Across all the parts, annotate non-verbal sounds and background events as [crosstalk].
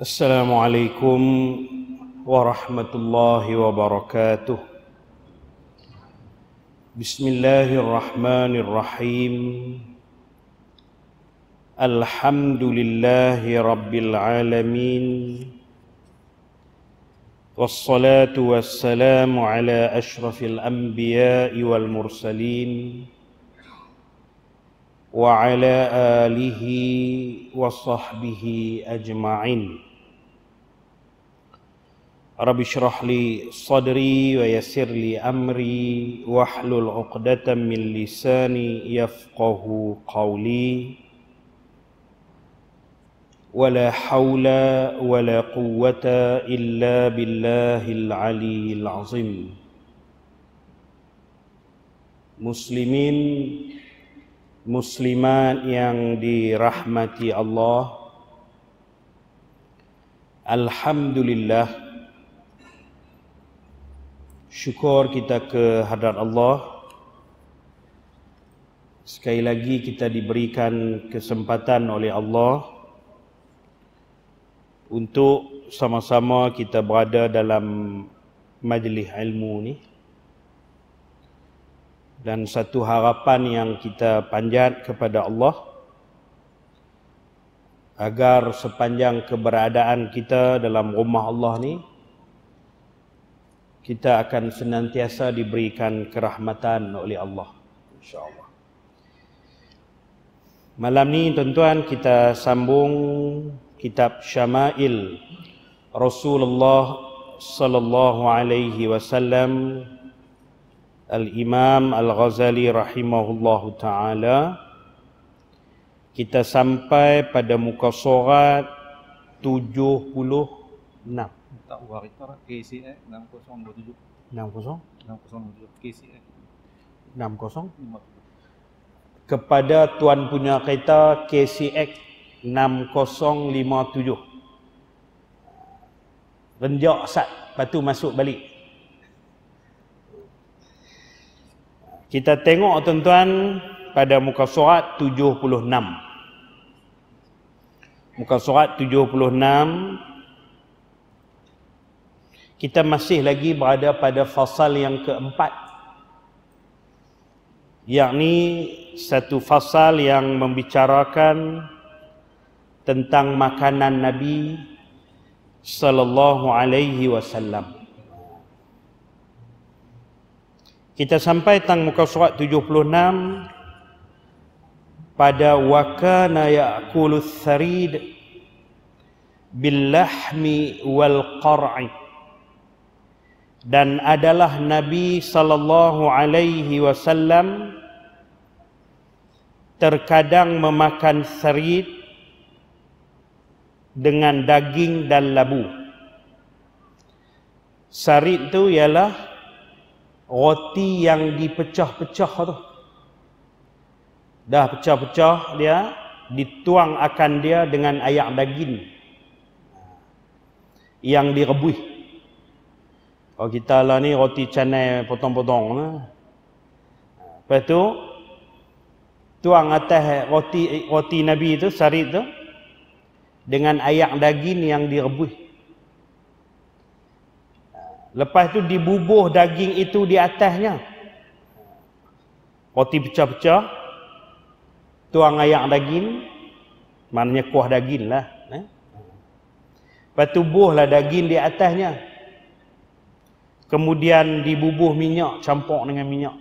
السلام عليكم ورحمة الله وبركاته بسم الله الرحمن الرحيم الحمد لله رب العالمين والصلاة والسلام على أشرف الأنبياء والمرسلين وعلى آله وصحبه أجمعين رب اشرح لي صدري ويسر لي امري واحلل عقدة من لساني يفقه قولي ولا حول ولا قوة الا بالله العلي العظيم مسلمين مسلمان yang dirahmati Allah Alhamdulillah syukur kita ke hadrat Allah sekali lagi kita diberikan kesempatan oleh Allah untuk sama-sama kita berada dalam majlis ilmu ni dan satu harapan yang kita panjat kepada Allah agar sepanjang keberadaan kita dalam rumah Allah ni kita akan senantiasa diberikan kerahmatan oleh Allah insyaallah malam ni tuan-tuan kita sambung kitab syama'il Rasulullah sallallahu alaihi wasallam Al-Imam Al-Ghazali rahimahullahu taala kita sampai pada muka surat 76 tak buat kita lah KCE 6027 60? 6027 KCE 60? 57. kepada tuan punya kereta KCX 6057 renjak sat lepas tu masuk balik kita tengok tuan-tuan pada muka surat 76 muka surat 76 kita masih lagi berada pada fasal yang keempat yakni satu fasal yang membicarakan tentang makanan Nabi sallallahu alaihi wasallam kita sampai tang muka surat 76 pada wakana ya'kulus sarid bil lahmi wal qar'i dan adalah Nabi sallallahu alaihi wasallam terkadang memakan serit dengan daging dan labu. Serit tu ialah roti yang dipecah-pecah tu. Dah pecah-pecah dia dituang akan dia dengan ayam daging yang direbuih. Kalau kita lah ni roti canai potong-potong lah. Lepas tu, tuang atas roti, roti Nabi tu, sarit tu, dengan ayak daging yang direbus. Lepas tu dibubuh daging itu di atasnya. Roti pecah-pecah. Tuang ayak daging. Maknanya kuah daging lah. Eh? Lepas tu buhlah daging di atasnya kemudian dibubuh minyak campur dengan minyak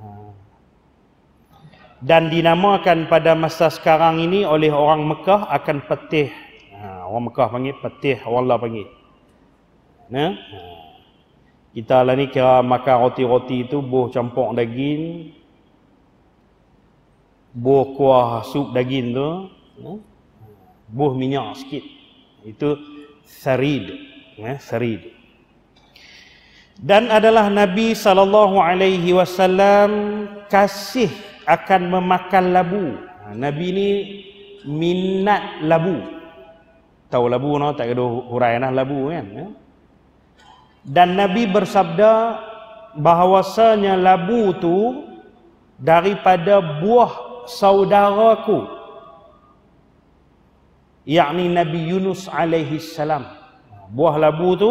ha. dan dinamakan pada masa sekarang ini oleh orang Mekah akan petih ha, orang Mekah panggil petih orang Allah panggil nah ha. kita lah ni kira makan roti-roti tu buah campur daging buah kuah sup daging tu buah minyak sikit itu sarid eh, sarid dan adalah Nabi sallallahu alaihi wasallam kasih akan memakan labu. Ha, Nabi ni minat labu. Tahu labu no tak ada hurai nah labu kan. Ya? Dan Nabi bersabda bahawasanya labu tu daripada buah saudaraku. Yakni Nabi Yunus alaihi salam. Buah labu tu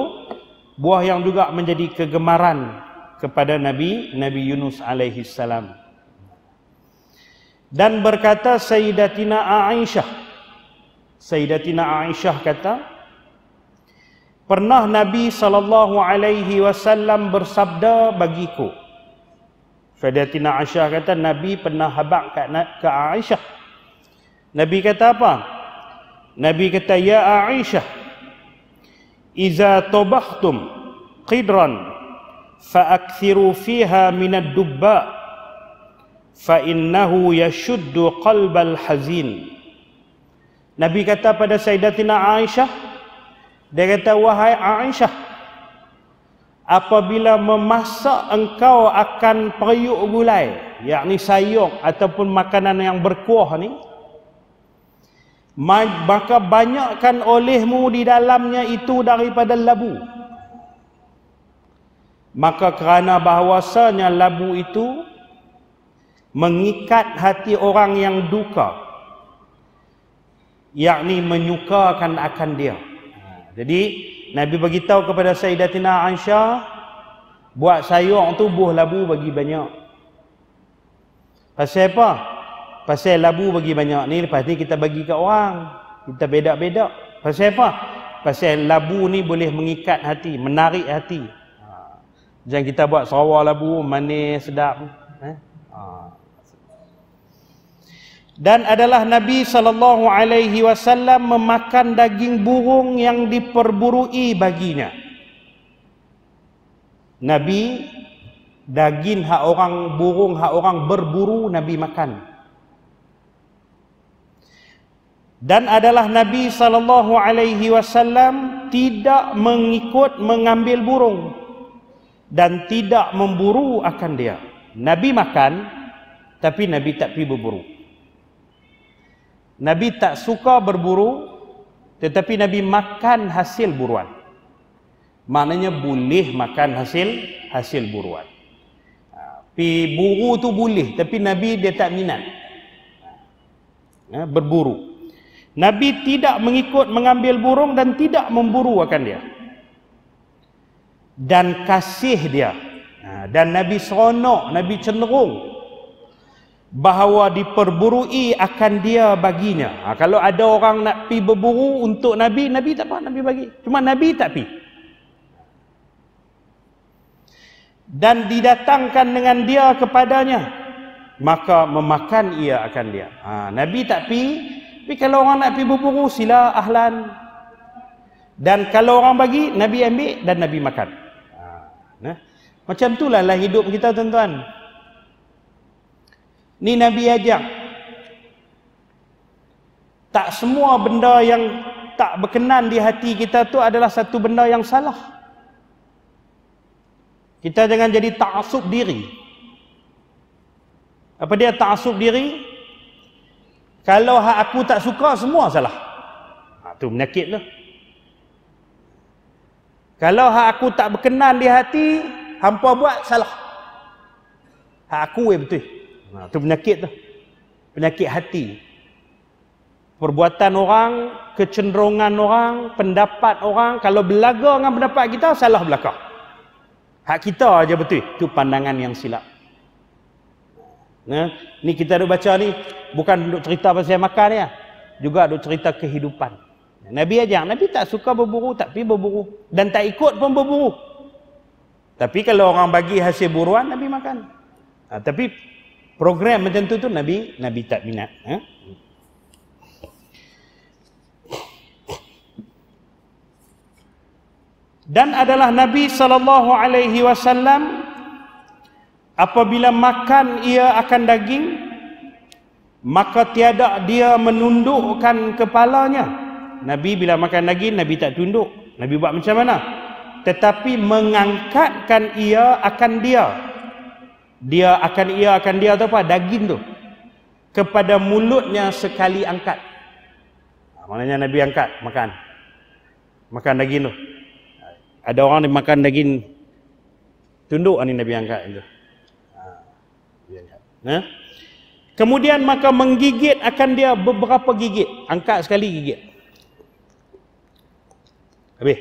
buah yang juga menjadi kegemaran kepada Nabi Nabi Yunus alaihi salam. Dan berkata Sayyidatina Aisyah. Sayyidatina Aisyah kata, "Pernah Nabi sallallahu alaihi wasallam bersabda bagiku." Sayyidatina Aisyah kata, "Nabi pernah habaq ke, ke Aisyah." Nabi kata apa? Nabi kata, "Ya Aisyah, إذا طبختم قدرا fiha فيها من الدباء فإنه يشد qalbal hazin. Nabi kata pada Sayyidatina Aisyah Dia kata wahai Aisyah Apabila memasak engkau akan periuk gulai Yakni sayur ataupun makanan yang berkuah ni maka banyakkan olehmu di dalamnya itu daripada labu maka kerana bahawasanya labu itu mengikat hati orang yang duka yakni menyukakan akan dia jadi Nabi beritahu kepada Sayyidatina Aisyah buat sayur tu buh labu bagi banyak pasal apa? Pasal labu bagi banyak ni Lepas ni kita bagi ke orang Kita beda-beda Pasal apa? Pasal labu ni boleh mengikat hati Menarik hati Jangan ha. kita buat sawa labu Manis, sedap ha. Ha. Dan adalah Nabi sallallahu alaihi wasallam memakan daging burung yang diperburui baginya. Nabi daging hak orang burung hak orang berburu Nabi makan. dan adalah Nabi sallallahu alaihi wasallam tidak mengikut mengambil burung dan tidak memburu akan dia. Nabi makan tapi Nabi tak pergi berburu. Nabi tak suka berburu tetapi Nabi makan hasil buruan. Maknanya boleh makan hasil hasil buruan. Ha, pi buru tu boleh tapi Nabi dia tak minat. Ha, berburu. Nabi tidak mengikut mengambil burung dan tidak memburu akan dia. Dan kasih dia. Ha, dan Nabi seronok, Nabi cenderung bahawa diperburui akan dia baginya. Ha, kalau ada orang nak pi berburu untuk Nabi, Nabi tak apa, Nabi bagi. Cuma Nabi tak pi. Dan didatangkan dengan dia kepadanya, maka memakan ia akan dia. Ha, Nabi tak pi, tapi kalau orang nak pergi berburu, sila ahlan. Dan kalau orang bagi, Nabi ambil dan Nabi makan. Ah. Nah. Macam itulah lah hidup kita tuan-tuan. Ni Nabi ajak. Tak semua benda yang tak berkenan di hati kita tu adalah satu benda yang salah. Kita jangan jadi ta'asub diri. Apa dia ta'asub diri? diri. Kalau hak aku tak suka semua salah. Ha tu menyakit Kalau hak aku tak berkenan di hati, hampa buat salah. Hak aku yang betul. Ha tu penyakit tu. Penyakit hati. Perbuatan orang, kecenderungan orang, pendapat orang kalau berlagak dengan pendapat kita salah belaka. Hak kita aja betul. Tu pandangan yang silap. Ya? Ni kita ada baca ni bukan duk cerita pasal makan ya. Juga ada cerita kehidupan. Nabi aja, Nabi tak suka berburu, tapi pergi berburu dan tak ikut pun berburu. Tapi kalau orang bagi hasil buruan Nabi makan. Ha, tapi program macam tu tu Nabi Nabi tak minat, ya? Dan adalah Nabi saw apabila makan ia akan daging maka tiada dia menundukkan kepalanya nabi bila makan daging nabi tak tunduk nabi buat macam mana tetapi mengangkatkan ia akan dia dia akan ia akan dia atau apa daging tu kepada mulutnya sekali angkat ha, maknanya nabi angkat makan makan daging tu ada orang dia makan daging tunduk ni nabi angkat itu Ha? Kemudian maka menggigit akan dia beberapa gigit. Angkat sekali gigit. Habis.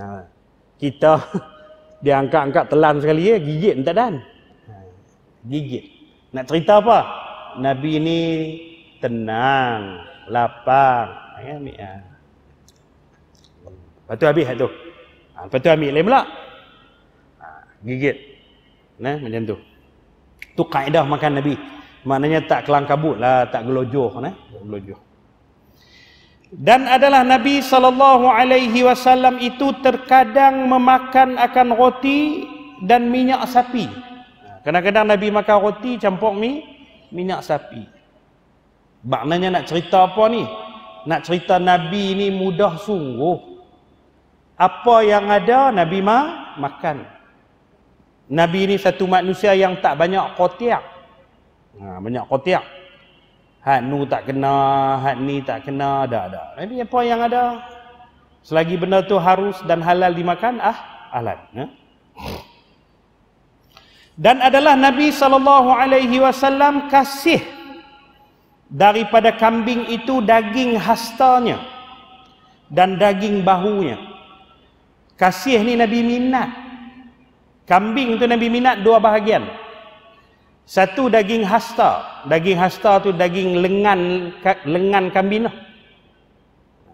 Ha. Kita [laughs] dia angkat-angkat telan sekali ya, gigit entah dan. Ha. Gigit. Nak cerita apa? Nabi ni tenang, lapang. Ya, ambil. Ha. Lepas tu habis tu. Ha, lepas tu ambil lain pula. Gigit. Nah, macam tu. Itu kaedah makan Nabi. Maknanya tak kelang kelangkabut lah, tak gelojoh. Nah? Kan, eh? Gelojoh. Dan adalah Nabi saw itu terkadang memakan akan roti dan minyak sapi. Kadang-kadang Nabi makan roti campur mi minyak sapi. Maknanya nak cerita apa ni? Nak cerita Nabi ni mudah sungguh. Apa yang ada Nabi ma makan. Nabi ni satu manusia yang tak banyak kotiak. Ha, banyak kotiak. Had nu tak kena, had ni tak kena, dah dah. Ini apa yang ada? Selagi benda tu harus dan halal dimakan, ah, alat. Ha? Ya. Dan adalah Nabi saw kasih daripada kambing itu daging hastanya dan daging bahunya. Kasih ni Nabi minat. Kambing tu Nabi minat dua bahagian. Satu daging hasta. Daging hasta tu daging lengan lengan kambing lah.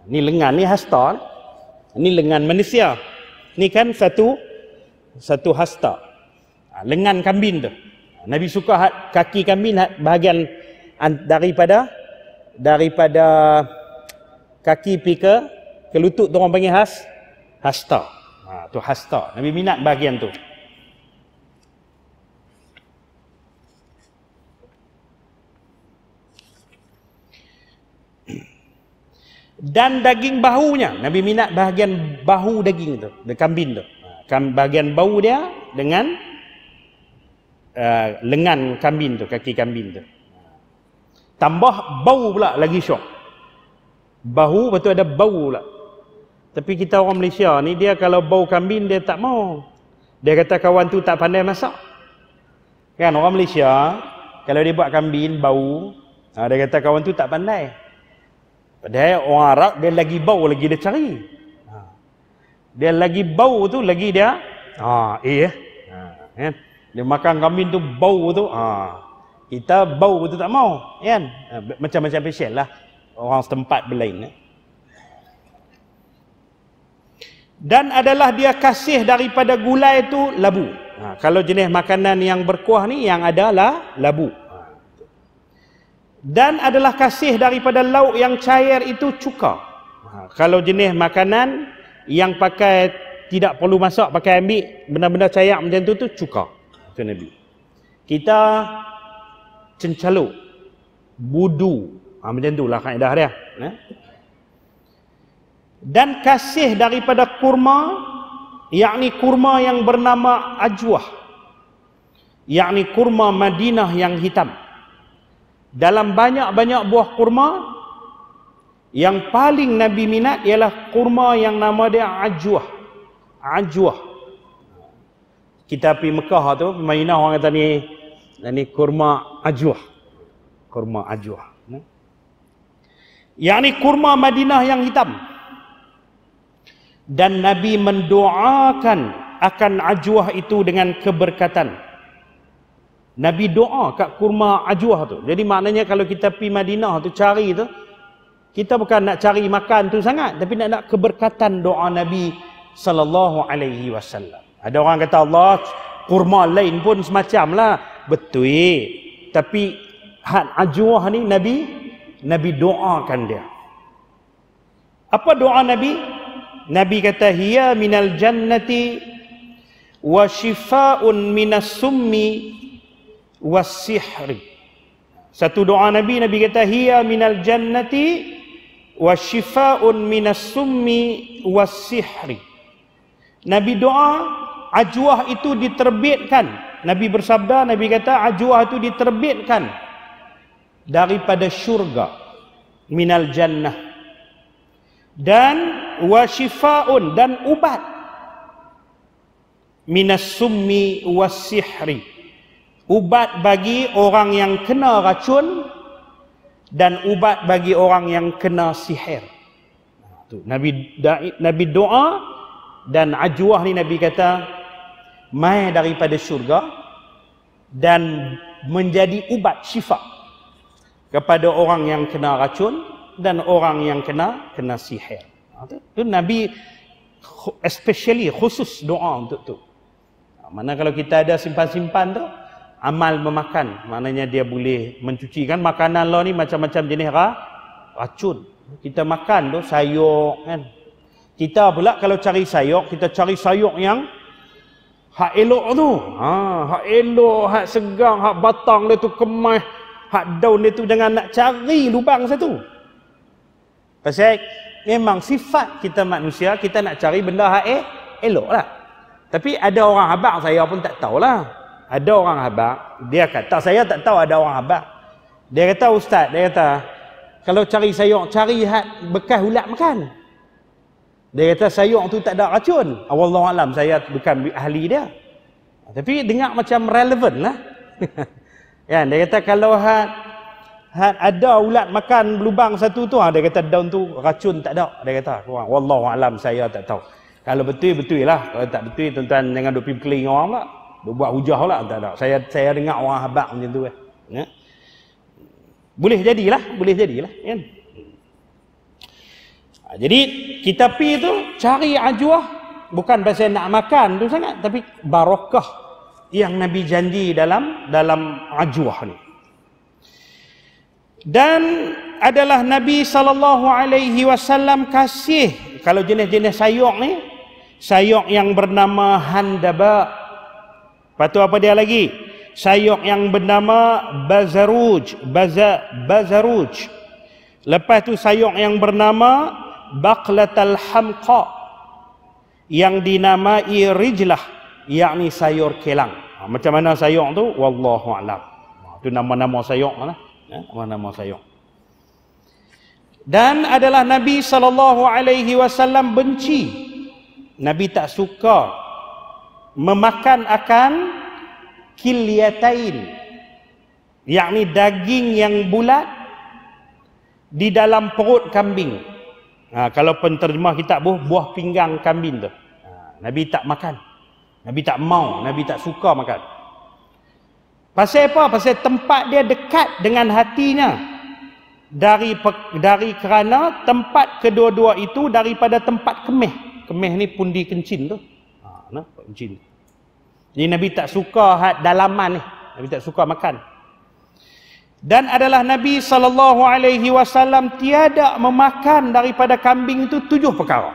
Ni lengan ni hasta. Kan? Ni lengan manusia. Ni kan satu satu hasta. Ha, lengan kambing tu. Ha, Nabi suka hat, kaki kambing hat, bahagian daripada daripada kaki pi ke lutut tu orang panggil has hasta. Ha, tu hasta. Nabi minat bahagian tu. dan daging bahunya Nabi minat bahagian bahu daging tu the kambing tu ha, bahagian bau dia dengan uh, lengan kambing tu kaki kambing tu tambah bau pula lagi syok bahu betul ada bau pula tapi kita orang Malaysia ni dia kalau bau kambing dia tak mau dia kata kawan tu tak pandai masak kan orang Malaysia kalau dia buat kambing bau ha, dia kata kawan tu tak pandai Padahal orang Arab dia lagi bau lagi dia cari. Ha. Dia lagi bau tu lagi dia ha eh. eh. Ha kan? Dia makan kambing tu bau tu ha. Kita bau tu tak mau kan? Ha, macam-macam special lah. Orang setempat berlain. Eh? Dan adalah dia kasih daripada gulai itu labu. Ha, kalau jenis makanan yang berkuah ni yang adalah labu dan adalah kasih daripada lauk yang cair itu cuka ha, kalau jenis makanan yang pakai tidak perlu masak pakai ambil benda-benda cair macam tu tu cuka kata Nabi kita cencalu budu ha, macam tu lah kaedah dia ha? dan kasih daripada kurma yakni kurma yang bernama ajwah yakni kurma Madinah yang hitam dalam banyak-banyak buah kurma yang paling Nabi minat ialah kurma yang nama dia ajwah ajwah kita pergi Mekah tu Madinah orang kata ni ni kurma ajwah kurma ajwah yang ni kurma Madinah yang hitam dan Nabi mendoakan akan ajwah itu dengan keberkatan Nabi doa kat kurma ajwah tu. Jadi maknanya kalau kita pi Madinah tu cari tu, kita bukan nak cari makan tu sangat, tapi nak nak keberkatan doa Nabi sallallahu alaihi wasallam. Ada orang kata Allah kurma lain pun semacam lah. Betul. Tapi hak ajwah ni Nabi Nabi doakan dia. Apa doa Nabi? Nabi kata hiya minal jannati wa shifaa'un minas summi wasihri. Satu doa Nabi Nabi kata hiya minal jannati wa shifaa'un minas summi wasihri. Nabi doa ajwah itu diterbitkan. Nabi bersabda Nabi kata ajwah itu diterbitkan daripada syurga minal jannah dan wasifaun dan ubat minas summi wasihri ubat bagi orang yang kena racun dan ubat bagi orang yang kena sihir. Nabi Nabi doa dan ajuah ni Nabi kata mai daripada syurga dan menjadi ubat syifa kepada orang yang kena racun dan orang yang kena kena sihir. Ha, tu, Nabi especially khusus doa untuk tu. Ha, mana kalau kita ada simpan-simpan tu, amal memakan maknanya dia boleh mencuci kan makanan lo ni macam-macam jenis ha? racun kita makan tu sayur kan kita pula kalau cari sayur kita cari sayur yang hak elok tu ha hak elok hak segar hak batang dia tu kemas hak daun dia tu jangan nak cari lubang satu pasal memang sifat kita manusia kita nak cari benda hak eh, elok lah tapi ada orang abang saya pun tak tahulah ada orang habaq dia kata saya tak tahu ada orang habaq dia kata ustaz dia kata kalau cari sayur cari hat bekas ulat makan dia kata sayur tu tak ada racun Allah alam saya bukan ahli dia tapi dengar macam relevant lah ya [laughs] dia kata kalau hat hat ada ulat makan lubang satu tu ha, dia kata daun tu racun tak ada dia kata wallahu alam saya tak tahu kalau betul betul lah kalau tak betul tuan-tuan jangan duk pergi keling orang pula lah buat hujah lah. Tak, tak. Saya saya dengar orang habak macam tu. Eh. Ya? Boleh jadilah. Boleh jadilah. Ya? Ha, jadi, kita pi tu cari ajuah. Bukan pasal nak makan tu sangat. Tapi barakah yang Nabi janji dalam dalam ajuah ni. Dan adalah Nabi sallallahu alaihi wasallam kasih kalau jenis-jenis sayur ni sayur yang bernama handabak Lepas tu apa dia lagi? Sayuk yang bernama Bazaruj. Baza, Bazaruj. Lepas tu sayuk yang bernama Baqlatal Hamqa. Yang dinamai Rijlah. Yakni sayur kelang. Ha, macam mana sayuk tu? Wallahu a'lam. Itu ha, nama-nama sayuk mana? Lah. Ha, nama-nama sayuk. Dan adalah Nabi saw benci. Nabi tak suka memakan akan kilyatain yakni daging yang bulat di dalam perut kambing ha, kalau penterjemah kita buah, buah pinggang kambing tu ha, Nabi tak makan Nabi tak mau, Nabi tak suka makan pasal apa? pasal tempat dia dekat dengan hatinya dari dari kerana tempat kedua-dua itu daripada tempat kemeh, kemeh ni pundi kencin tu nah jin. Jadi Nabi tak suka had dalaman ni. Nabi tak suka makan. Dan adalah Nabi sallallahu alaihi wasallam tiada memakan daripada kambing itu tujuh perkara.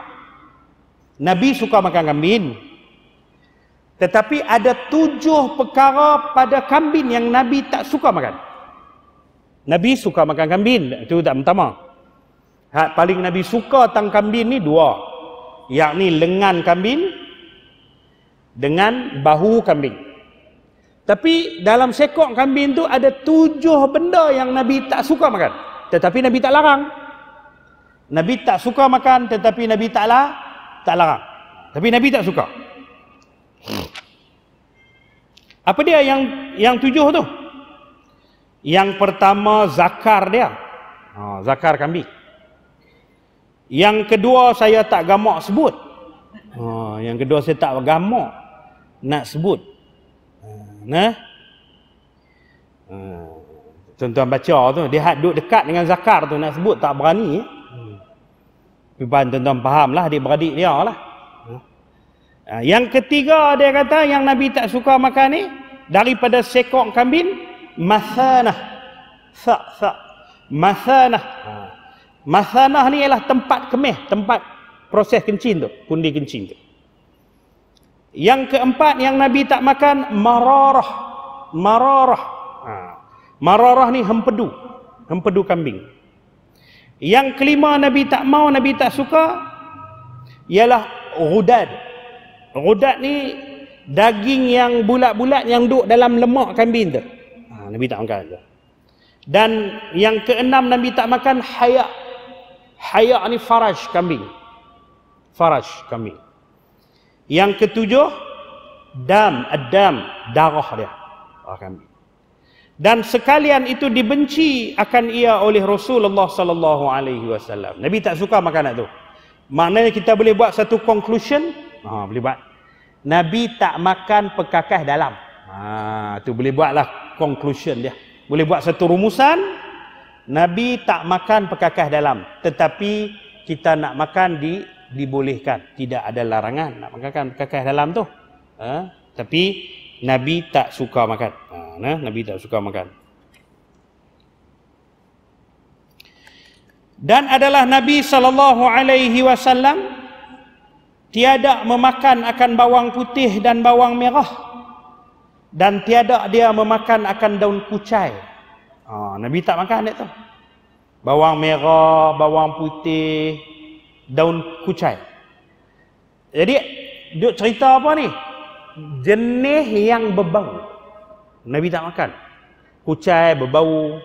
Nabi suka makan kambing. Tetapi ada tujuh perkara pada kambing yang Nabi tak suka makan. Nabi suka makan kambing. Itu tak pertama. Hak paling Nabi suka tentang kambing ni dua. yakni lengan kambing dengan bahu kambing. Tapi dalam sekok kambing tu ada tujuh benda yang Nabi tak suka makan. Tetapi Nabi tak larang. Nabi tak suka makan tetapi Nabi taklah tak larang. Tapi Nabi tak suka. Apa dia yang yang tujuh tu? Yang pertama zakar dia. Ha, zakar kambing. Yang kedua saya tak gamak sebut. Ha, yang kedua saya tak gamak nak sebut. Nah. Tuan-tuan baca tu, dia had duduk dekat dengan zakar tu nak sebut tak berani. Hmm. Tapi hmm. tuan-tuan faham lah, adik-beradik dia lah. Hmm. Yang ketiga dia kata yang Nabi tak suka makan ni daripada sekong kambing masanah. Sa sa masanah. Hmm. Masanah ni ialah tempat kemih, tempat proses kencing tu, pundi kencing tu. Yang keempat yang Nabi tak makan mararah. Mararah. Ha. Mararah ni hempedu. Hempedu kambing. Yang kelima Nabi tak mau, Nabi tak suka ialah rudad. Rudad ni daging yang bulat-bulat yang duduk dalam lemak kambing tu. Ha, Nabi tak makan tu. Dan yang keenam Nabi tak makan hayak. Hayak ni faraj kambing. Faraj kambing. Yang ketujuh dam adam darah dia akan ah, dan sekalian itu dibenci akan ia oleh Rasulullah sallallahu alaihi wasallam. Nabi tak suka makanan tu. Maknanya kita boleh buat satu conclusion, ha boleh buat. Nabi tak makan pekakas dalam. Ha tu boleh buatlah conclusion dia. Boleh buat satu rumusan Nabi tak makan pekakas dalam tetapi kita nak makan di dibolehkan tidak ada larangan nak makan kan kekai dalam tu ha? tapi nabi tak suka makan ha, nah nabi tak suka makan dan adalah nabi sallallahu alaihi wasallam tiada memakan akan bawang putih dan bawang merah dan tiada dia memakan akan daun kucai ha, nabi tak makan dia tu bawang merah bawang putih daun kucai. Jadi dia cerita apa ni? Jenis yang berbau. Nabi tak makan. Kucai berbau.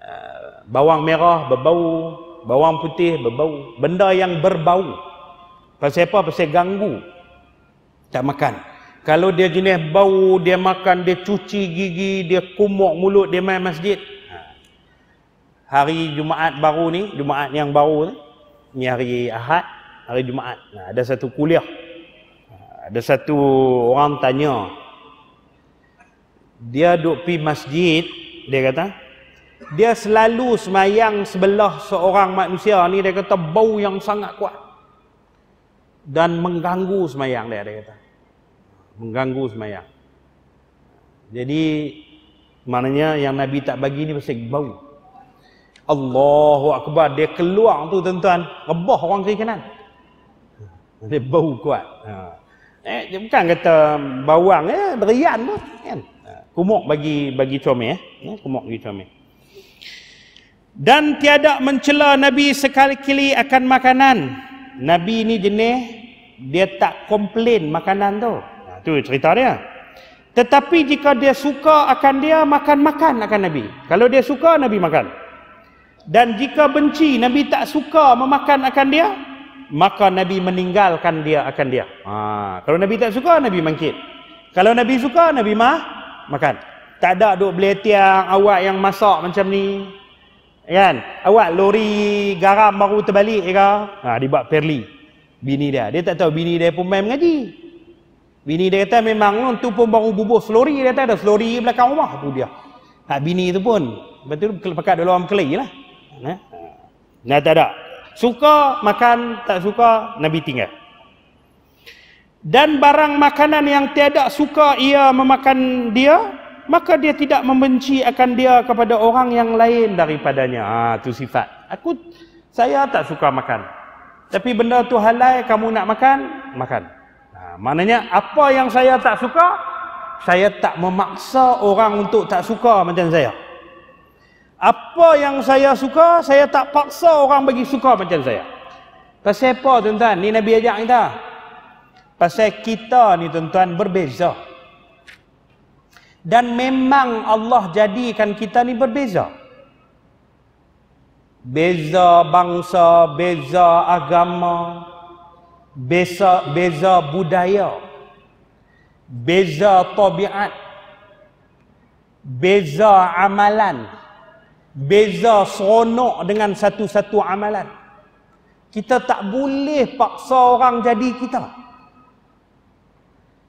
Eh, bawang merah berbau. Bawang putih berbau. Benda yang berbau. Pasal apa? Pasal ganggu. Tak makan. Kalau dia jenis bau, dia makan, dia cuci gigi, dia kumuk mulut, dia main masjid. Ha. Hari Jumaat baru ni, Jumaat yang baru ni, ni hari Ahad, hari Jumaat. Nah, ada satu kuliah. Ada satu orang tanya. Dia duk pi masjid, dia kata, dia selalu semayang sebelah seorang manusia ni dia kata bau yang sangat kuat. Dan mengganggu semayang dia dia kata. Mengganggu semayang. Jadi maknanya yang Nabi tak bagi ni mesti bau. Allahu Akbar dia keluar tu tuan-tuan rebah orang kiri kanan dia bau kuat ha. eh, dia bukan kata bawang eh, berian tu, kan? Ha. kumuk bagi bagi comel eh. Ha, kumuk bagi comel dan tiada mencela Nabi sekali-kali akan makanan Nabi ni jenis dia tak komplain makanan tu ha, tu cerita dia tetapi jika dia suka akan dia makan-makan akan Nabi kalau dia suka Nabi makan dan jika benci Nabi tak suka memakan akan dia maka Nabi meninggalkan dia akan dia ha, kalau Nabi tak suka Nabi mangkit kalau Nabi suka Nabi mah makan tak ada duk beli tiang awak yang masak macam ni kan awak lori garam baru terbalik ke ha, dia buat perli bini dia dia tak tahu bini dia pun main mengaji bini dia kata memang tu pun baru bubuh selori dia kata ada selori belakang rumah tu dia ha, bini tu pun lepas tu pakat dia orang kelai lah Eh? Nah, tak ada. Suka makan, tak suka, Nabi tinggal. Dan barang makanan yang tiada suka ia memakan dia, maka dia tidak membenci akan dia kepada orang yang lain daripadanya. Ha, tu sifat. Aku, saya tak suka makan. Tapi benda tu halal, kamu nak makan, makan. Ha, maknanya, apa yang saya tak suka, saya tak memaksa orang untuk tak suka macam saya. Apa yang saya suka, saya tak paksa orang bagi suka macam saya. Pasal apa tuan-tuan? Ni Nabi ajak kita. Pasal kita ni tuan-tuan berbeza. Dan memang Allah jadikan kita ni berbeza. Beza bangsa, beza agama, beza, beza budaya, beza tabiat, beza amalan, beza seronok dengan satu-satu amalan. Kita tak boleh paksa orang jadi kita.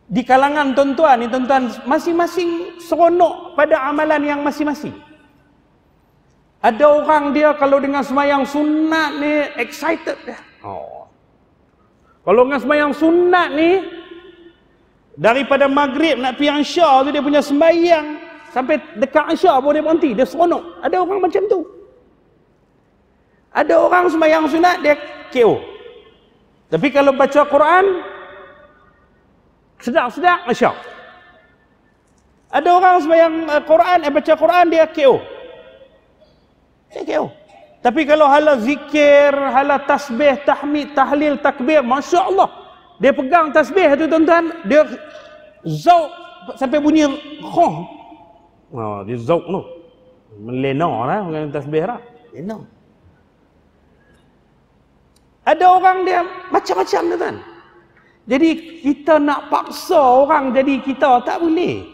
Di kalangan tuan-tuan ni tuan-tuan masing-masing seronok pada amalan yang masing-masing. Ada orang dia kalau dengan semayang sunat ni excited dia. Oh. Kalau dengan semayang sunat ni daripada maghrib nak pergi ansyar tu dia punya semayang Sampai dekat Aisyah pun dia berhenti. Dia seronok. Ada orang macam tu. Ada orang semayang sunat, dia keo. Tapi kalau baca Quran, sedap-sedap Aisyah. Ada orang semayang uh, eh, Quran, eh, baca Quran, dia keo, Dia keo. Tapi kalau hala zikir, hala tasbih, tahmid, tahlil, takbir, Masya Allah. Dia pegang tasbih tu tuan-tuan, dia zauk sampai bunyi khuh Ha, oh, dia zauk tu. Melena lah, bukan tasbih lah. Lena. Ada orang dia macam-macam tu kan. Jadi kita nak paksa orang jadi kita tak boleh.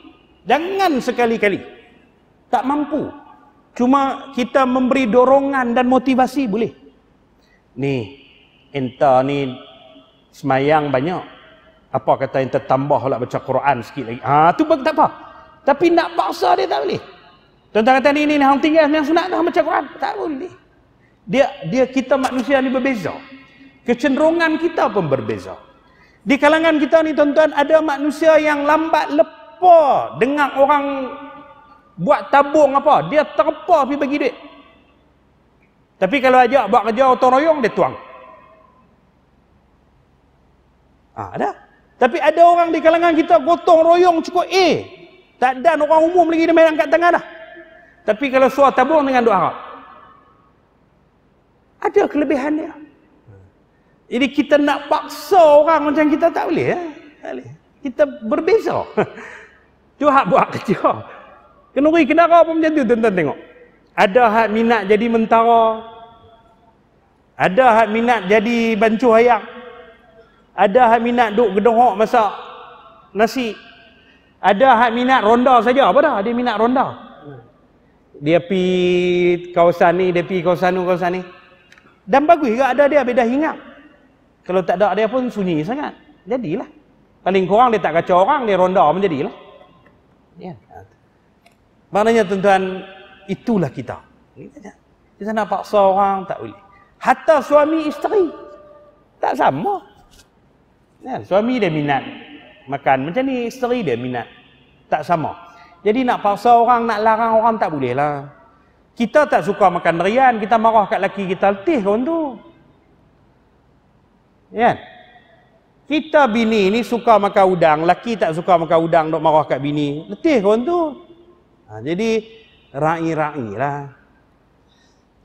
Jangan sekali-kali. Tak mampu. Cuma kita memberi dorongan dan motivasi boleh. Ni, enta ni semayang banyak. Apa kata enta tambah pula baca Quran sikit lagi. Ha, tu tak apa. Tapi nak paksa dia tak boleh. Tuan-tuan kata ni ni hang tinggal yang sunat dah macam Quran, tak boleh. Dia dia kita manusia ni berbeza. Kecenderungan kita pun berbeza. Di kalangan kita ni tuan-tuan ada manusia yang lambat lepa dengan orang buat tabung apa, dia terpa pergi bagi duit. Tapi kalau ajak buat kerja atau royong dia tuang. Ah, ha, ada. Tapi ada orang di kalangan kita gotong royong cukup A. Tak dan orang umum lagi dia main angkat tangan dah. Tapi kalau suar tabung dengan doa harap. Ada kelebihan dia. Jadi kita nak paksa orang macam kita tak boleh. Ya? Tak boleh. Kita berbeza. Itu [laughs] hak buat kerja. Kenuri kenara pun macam tu tuan-tuan tengok. Ada hak minat jadi mentara. Ada hak minat jadi bancu hayang. Ada hak minat duk gedohok masak nasi ada hak minat ronda saja apa dah dia minat ronda dia pi kawasan ni dia pi kawasan tu kawasan ni dan bagus juga ada dia beda hingap kalau tak ada dia pun sunyi sangat jadilah paling kurang dia tak kacau orang dia ronda pun jadilah ya maknanya tuan-tuan itulah kita kita nak paksa orang tak boleh hatta suami isteri tak sama ya, suami dia minat makan. Macam ni isteri dia minat. Tak sama. Jadi nak paksa orang, nak larang orang tak boleh lah. Kita tak suka makan durian, kita marah kat laki kita letih kau tu. Ya. Kan? Kita bini ni suka makan udang, laki tak suka makan udang nak marah kat bini. Letih kau tu. Ha, jadi rai-rai lah.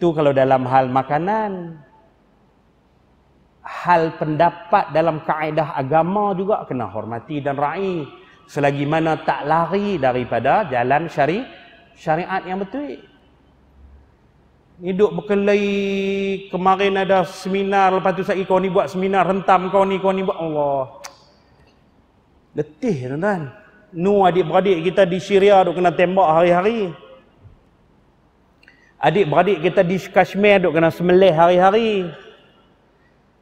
Tu kalau dalam hal makanan, hal pendapat dalam kaedah agama juga kena hormati dan ra'i selagi mana tak lari daripada jalan syari syariat yang betul ni duk berkelahi kemarin ada seminar lepas tu saya kau ni buat seminar rentam kau ni kau ni buat Allah letih tuan-tuan nu adik-beradik kita di Syria duk kena tembak hari-hari adik-beradik kita di Kashmir duk kena semelih hari-hari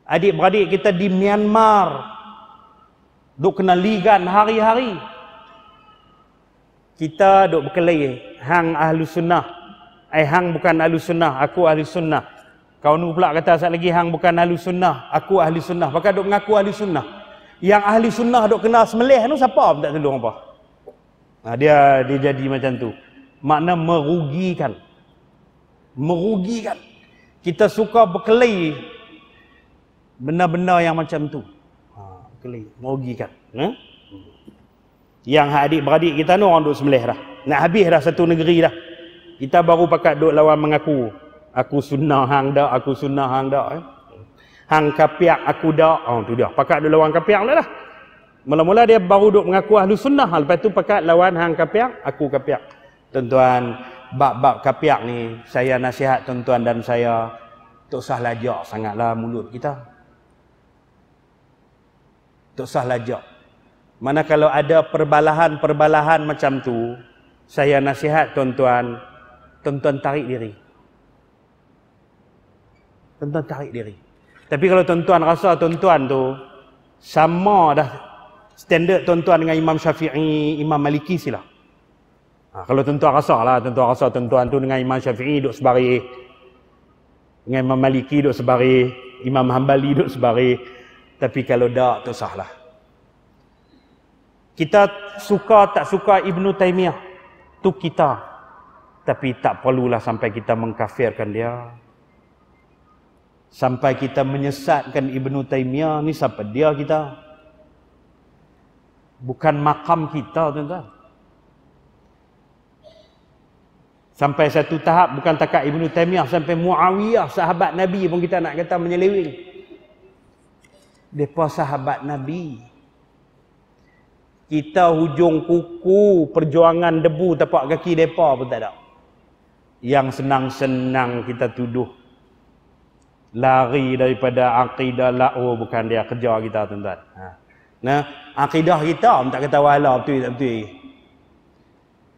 adik-beradik kita di Myanmar duk kena ligan hari-hari kita duk berkelahi hang ahli sunnah eh, hang bukan ahli sunnah aku ahli sunnah kau nu pula kata sat lagi hang bukan ahli sunnah aku ahli sunnah pakai duk mengaku ahli sunnah yang ahli sunnah duk kena semelih tu siapa pun tak tolong apa nah, ha, dia dia jadi macam tu makna merugikan merugikan kita suka berkelahi benda-benda yang macam tu. Ha, kelih, merugikan. Ha? Yang adik-beradik kita ni orang duk semelih dah. Nak habis dah satu negeri dah. Kita baru pakat duk lawan mengaku. Aku sunnah hang dak, aku sunnah hang dak. Eh? Hang kapiak aku dak. Oh, tu dia. Pakat duk lawan kapiak lah dah. Mula-mula dia baru duk mengaku ahlu sunnah. Lepas tu pakat lawan hang kapiak, aku kapiak. Tuan-tuan, bab-bab kapiak ni, saya nasihat tuan-tuan dan saya, tak usah lajak sangatlah mulut kita tak sah lajak. Mana kalau ada perbalahan-perbalahan macam tu, saya nasihat tuan-tuan, tuan-tuan tarik diri. Tuan-tuan tarik diri. Tapi kalau tuan-tuan rasa tuan-tuan tu sama dah standard tuan-tuan dengan Imam Syafi'i, Imam Maliki sila. Ha, kalau tuan-tuan rasa lah, tuan-tuan rasa tuan-tuan tu dengan Imam Syafi'i duduk sebaris. Dengan Imam Maliki duduk sebaris. Imam Hanbali duduk sebaris. Tapi kalau tak, tak salah, Kita suka tak suka Ibnu Taimiyah. tu kita. Tapi tak perlulah sampai kita mengkafirkan dia. Sampai kita menyesatkan Ibnu Taimiyah ni siapa dia kita. Bukan makam kita tuan-tuan. Sampai satu tahap bukan takat Ibnu Taimiyah sampai Muawiyah sahabat Nabi pun kita nak kata menyeleweng. Mereka sahabat Nabi. Kita hujung kuku perjuangan debu tapak kaki mereka pun tak ada. Yang senang-senang kita tuduh. Lari daripada akidah lah, oh bukan dia kerja kita tuan-tuan. Ha. Nah, akidah kita pun tak kata wala betul tak betul.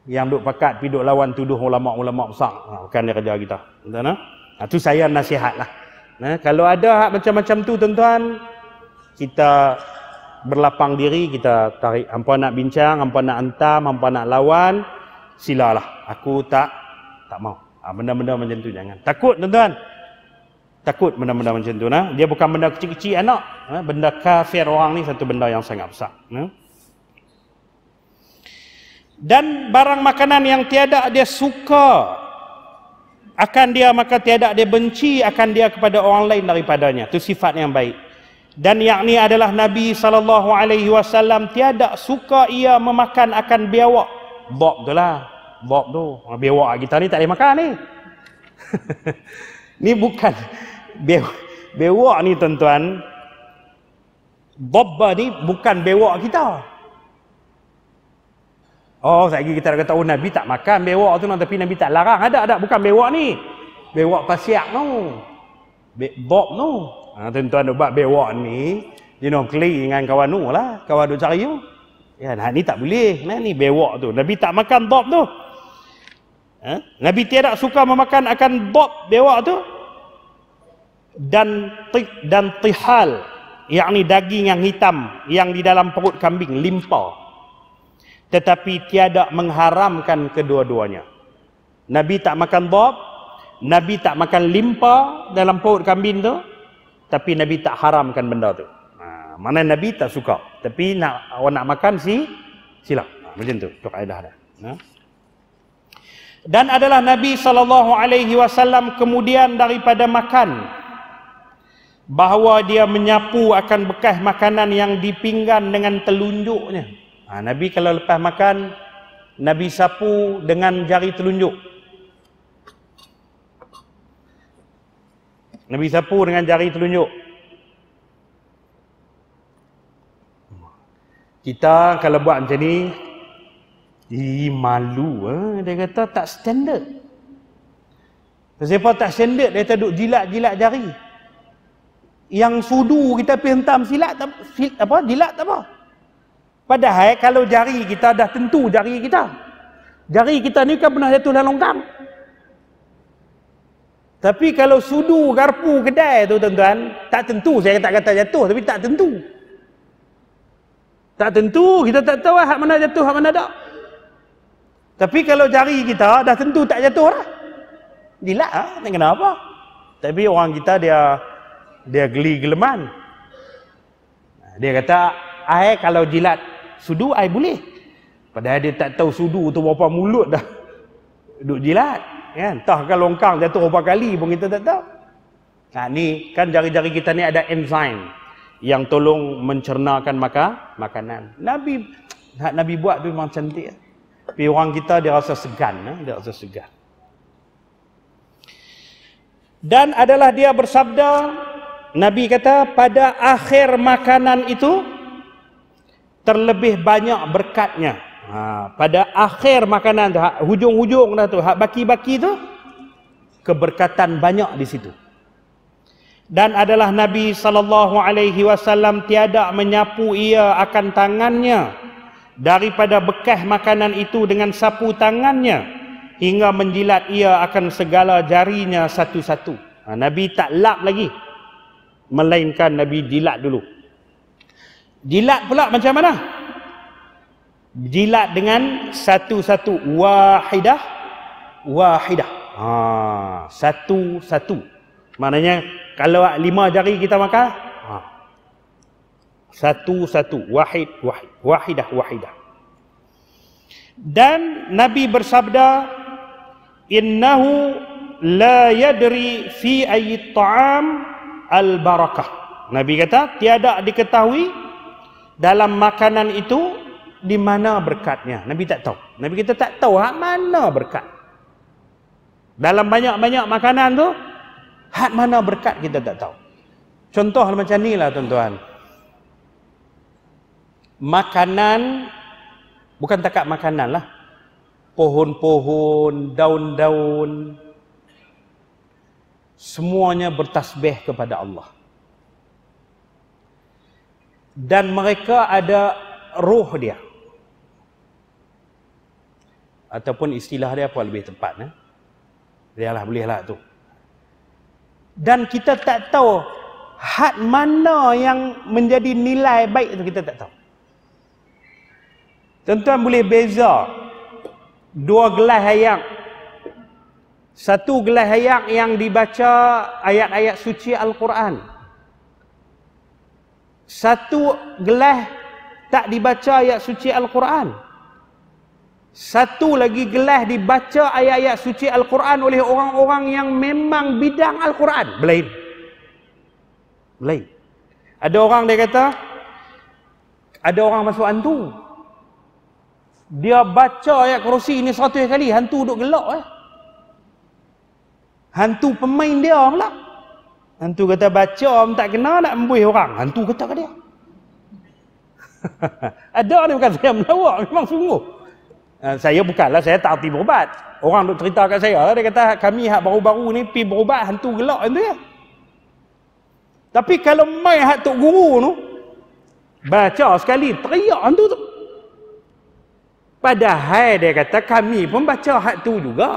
Yang duk pakat pi duk lawan tuduh ulama-ulama besar. Ha, bukan dia kerja kita. Tuan-tuan. Ha. Ha, tu saya nasihatlah. Nah, kalau ada macam-macam tu tuan-tuan, kita berlapang diri, kita tarik. Hampa nak bincang, hampa nak hantam, hampa nak lawan, silalah. Aku tak tak mau. Ha, benda-benda macam tu jangan. Takut tuan-tuan. Takut benda-benda macam tu. Nah. Dia bukan benda kecil-kecil anak. Ha, benda kafir orang ni satu benda yang sangat besar. Ha. Dan barang makanan yang tiada dia suka akan dia maka tiada dia benci akan dia kepada orang lain daripadanya. Itu sifat yang baik dan yakni adalah Nabi sallallahu alaihi wasallam tiada suka ia memakan akan biawak. Bob tu lah. Bob tu. Biawak kita ni tak boleh makan ni. [laughs] ni bukan biawak. Biawak ni tuan-tuan. Bob ni bukan biawak kita. Oh, lagi kita dah kata oh, Nabi tak makan biawak tu tapi Nabi tak larang. Ada ada bukan biawak ni. Biawak pasiak tu. No. Bob tu. No. Ha, tuan-tuan duk buat bewak ni, you know, kelih dengan kawan nu lah. Kawan duk cari you. Ya, nah, ni tak boleh. Nah, ni bewak tu. Nabi tak makan dop tu. Ha? Nabi tiada suka memakan akan dop bewak tu. Dan ti, dan tihal. Yang ni daging yang hitam. Yang di dalam perut kambing. Limpa. Tetapi tiada mengharamkan kedua-duanya. Nabi tak makan dop. Nabi tak makan limpa dalam perut kambing tu tapi Nabi tak haramkan benda tu. Ha, mana Nabi tak suka. Tapi nak awak nak makan si sila. Ha, macam tu. Tu kaedah dah. Ha? Dan adalah Nabi sallallahu alaihi wasallam kemudian daripada makan bahawa dia menyapu akan bekas makanan yang di pinggan dengan telunjuknya. Ha, Nabi kalau lepas makan Nabi sapu dengan jari telunjuk. Nabi sapu dengan jari telunjuk. Kita kalau buat macam ni, Ih, malu. Eh? Dia kata tak standard. Siapa tak standard, dia duduk jilat-jilat jari. Yang sudu kita pergi hentam silat, tak, sil, apa, jilat tak apa. Padahal kalau jari kita dah tentu jari kita. Jari kita ni kan pernah jatuh dalam longkang. Tapi kalau sudu garpu kedai tu tuan-tuan, tak tentu saya tak kata jatuh tapi tak tentu. Tak tentu kita tak tahu hak mana jatuh hak mana tak. Tapi kalau jari kita dah tentu tak jatuh dah. Dilak ah, tak kena apa. Tapi orang kita dia dia geli geleman. Dia kata, "Ai kalau jilat sudu ai boleh." Padahal dia tak tahu sudu tu berapa mulut dah duduk jilat kan? Entah kan longkang jatuh berapa kali pun kita tak tahu. Nah, ni kan jari-jari kita ni ada enzim yang tolong mencernakan maka makanan. Nabi Nabi buat tu memang cantik. Ya? orang kita dia rasa segan, ya? dia rasa segan. Dan adalah dia bersabda, Nabi kata, pada akhir makanan itu, terlebih banyak berkatnya. Ha, pada akhir makanan tu, ha, hujung-hujung dah tu, hak baki-baki tu, keberkatan banyak di situ. Dan adalah Nabi SAW tiada menyapu ia akan tangannya daripada bekas makanan itu dengan sapu tangannya hingga menjilat ia akan segala jarinya satu-satu. Ha, Nabi tak lap lagi. Melainkan Nabi jilat dulu. Jilat pula Macam mana? jilat dengan satu-satu wahidah wahidah ha satu-satu maknanya kalau lima jari kita makan ha satu-satu wahid wahid wahidah wahidah dan nabi bersabda innahu la yadri fi ayyi ta'am al barakah nabi kata tiada diketahui dalam makanan itu di mana berkatnya? Nabi tak tahu. Nabi kita tak tahu hak mana berkat. Dalam banyak-banyak makanan tu, hak mana berkat kita tak tahu. Contoh lah macam ni lah tuan-tuan. Makanan, bukan takat makanan lah. Pohon-pohon, daun-daun. Semuanya bertasbih kepada Allah. Dan mereka ada ruh dia ataupun istilah dia apa lebih tepat eh? Dia lah boleh lah tu. Dan kita tak tahu had mana yang menjadi nilai baik tu kita tak tahu. Tuan-tuan boleh beza dua gelas ayat. Satu gelas ayat yang dibaca ayat-ayat suci Al-Quran. Satu gelas tak dibaca ayat suci Al-Quran. Satu lagi gelah dibaca ayat-ayat suci Al-Quran oleh orang-orang yang memang bidang Al-Quran. Belain. Belain. Ada orang dia kata, ada orang masuk hantu. Dia baca ayat kerusi ini satu kali, hantu duduk gelak. Eh. Hantu pemain dia pula. Hantu kata baca orang tak kena nak membuih orang. Hantu kata ke dia. [laughs] ada ni bukan saya melawak. Memang sungguh. Eh, saya bukanlah saya tak hati berubat. Orang duk cerita kat saya lah. Dia kata kami hak baru-baru ni pi berubat hantu gelak tu ya. Tapi kalau mai hak tok guru tu baca sekali teriak hantu tu. Padahal dia kata kami pun baca hak tu juga.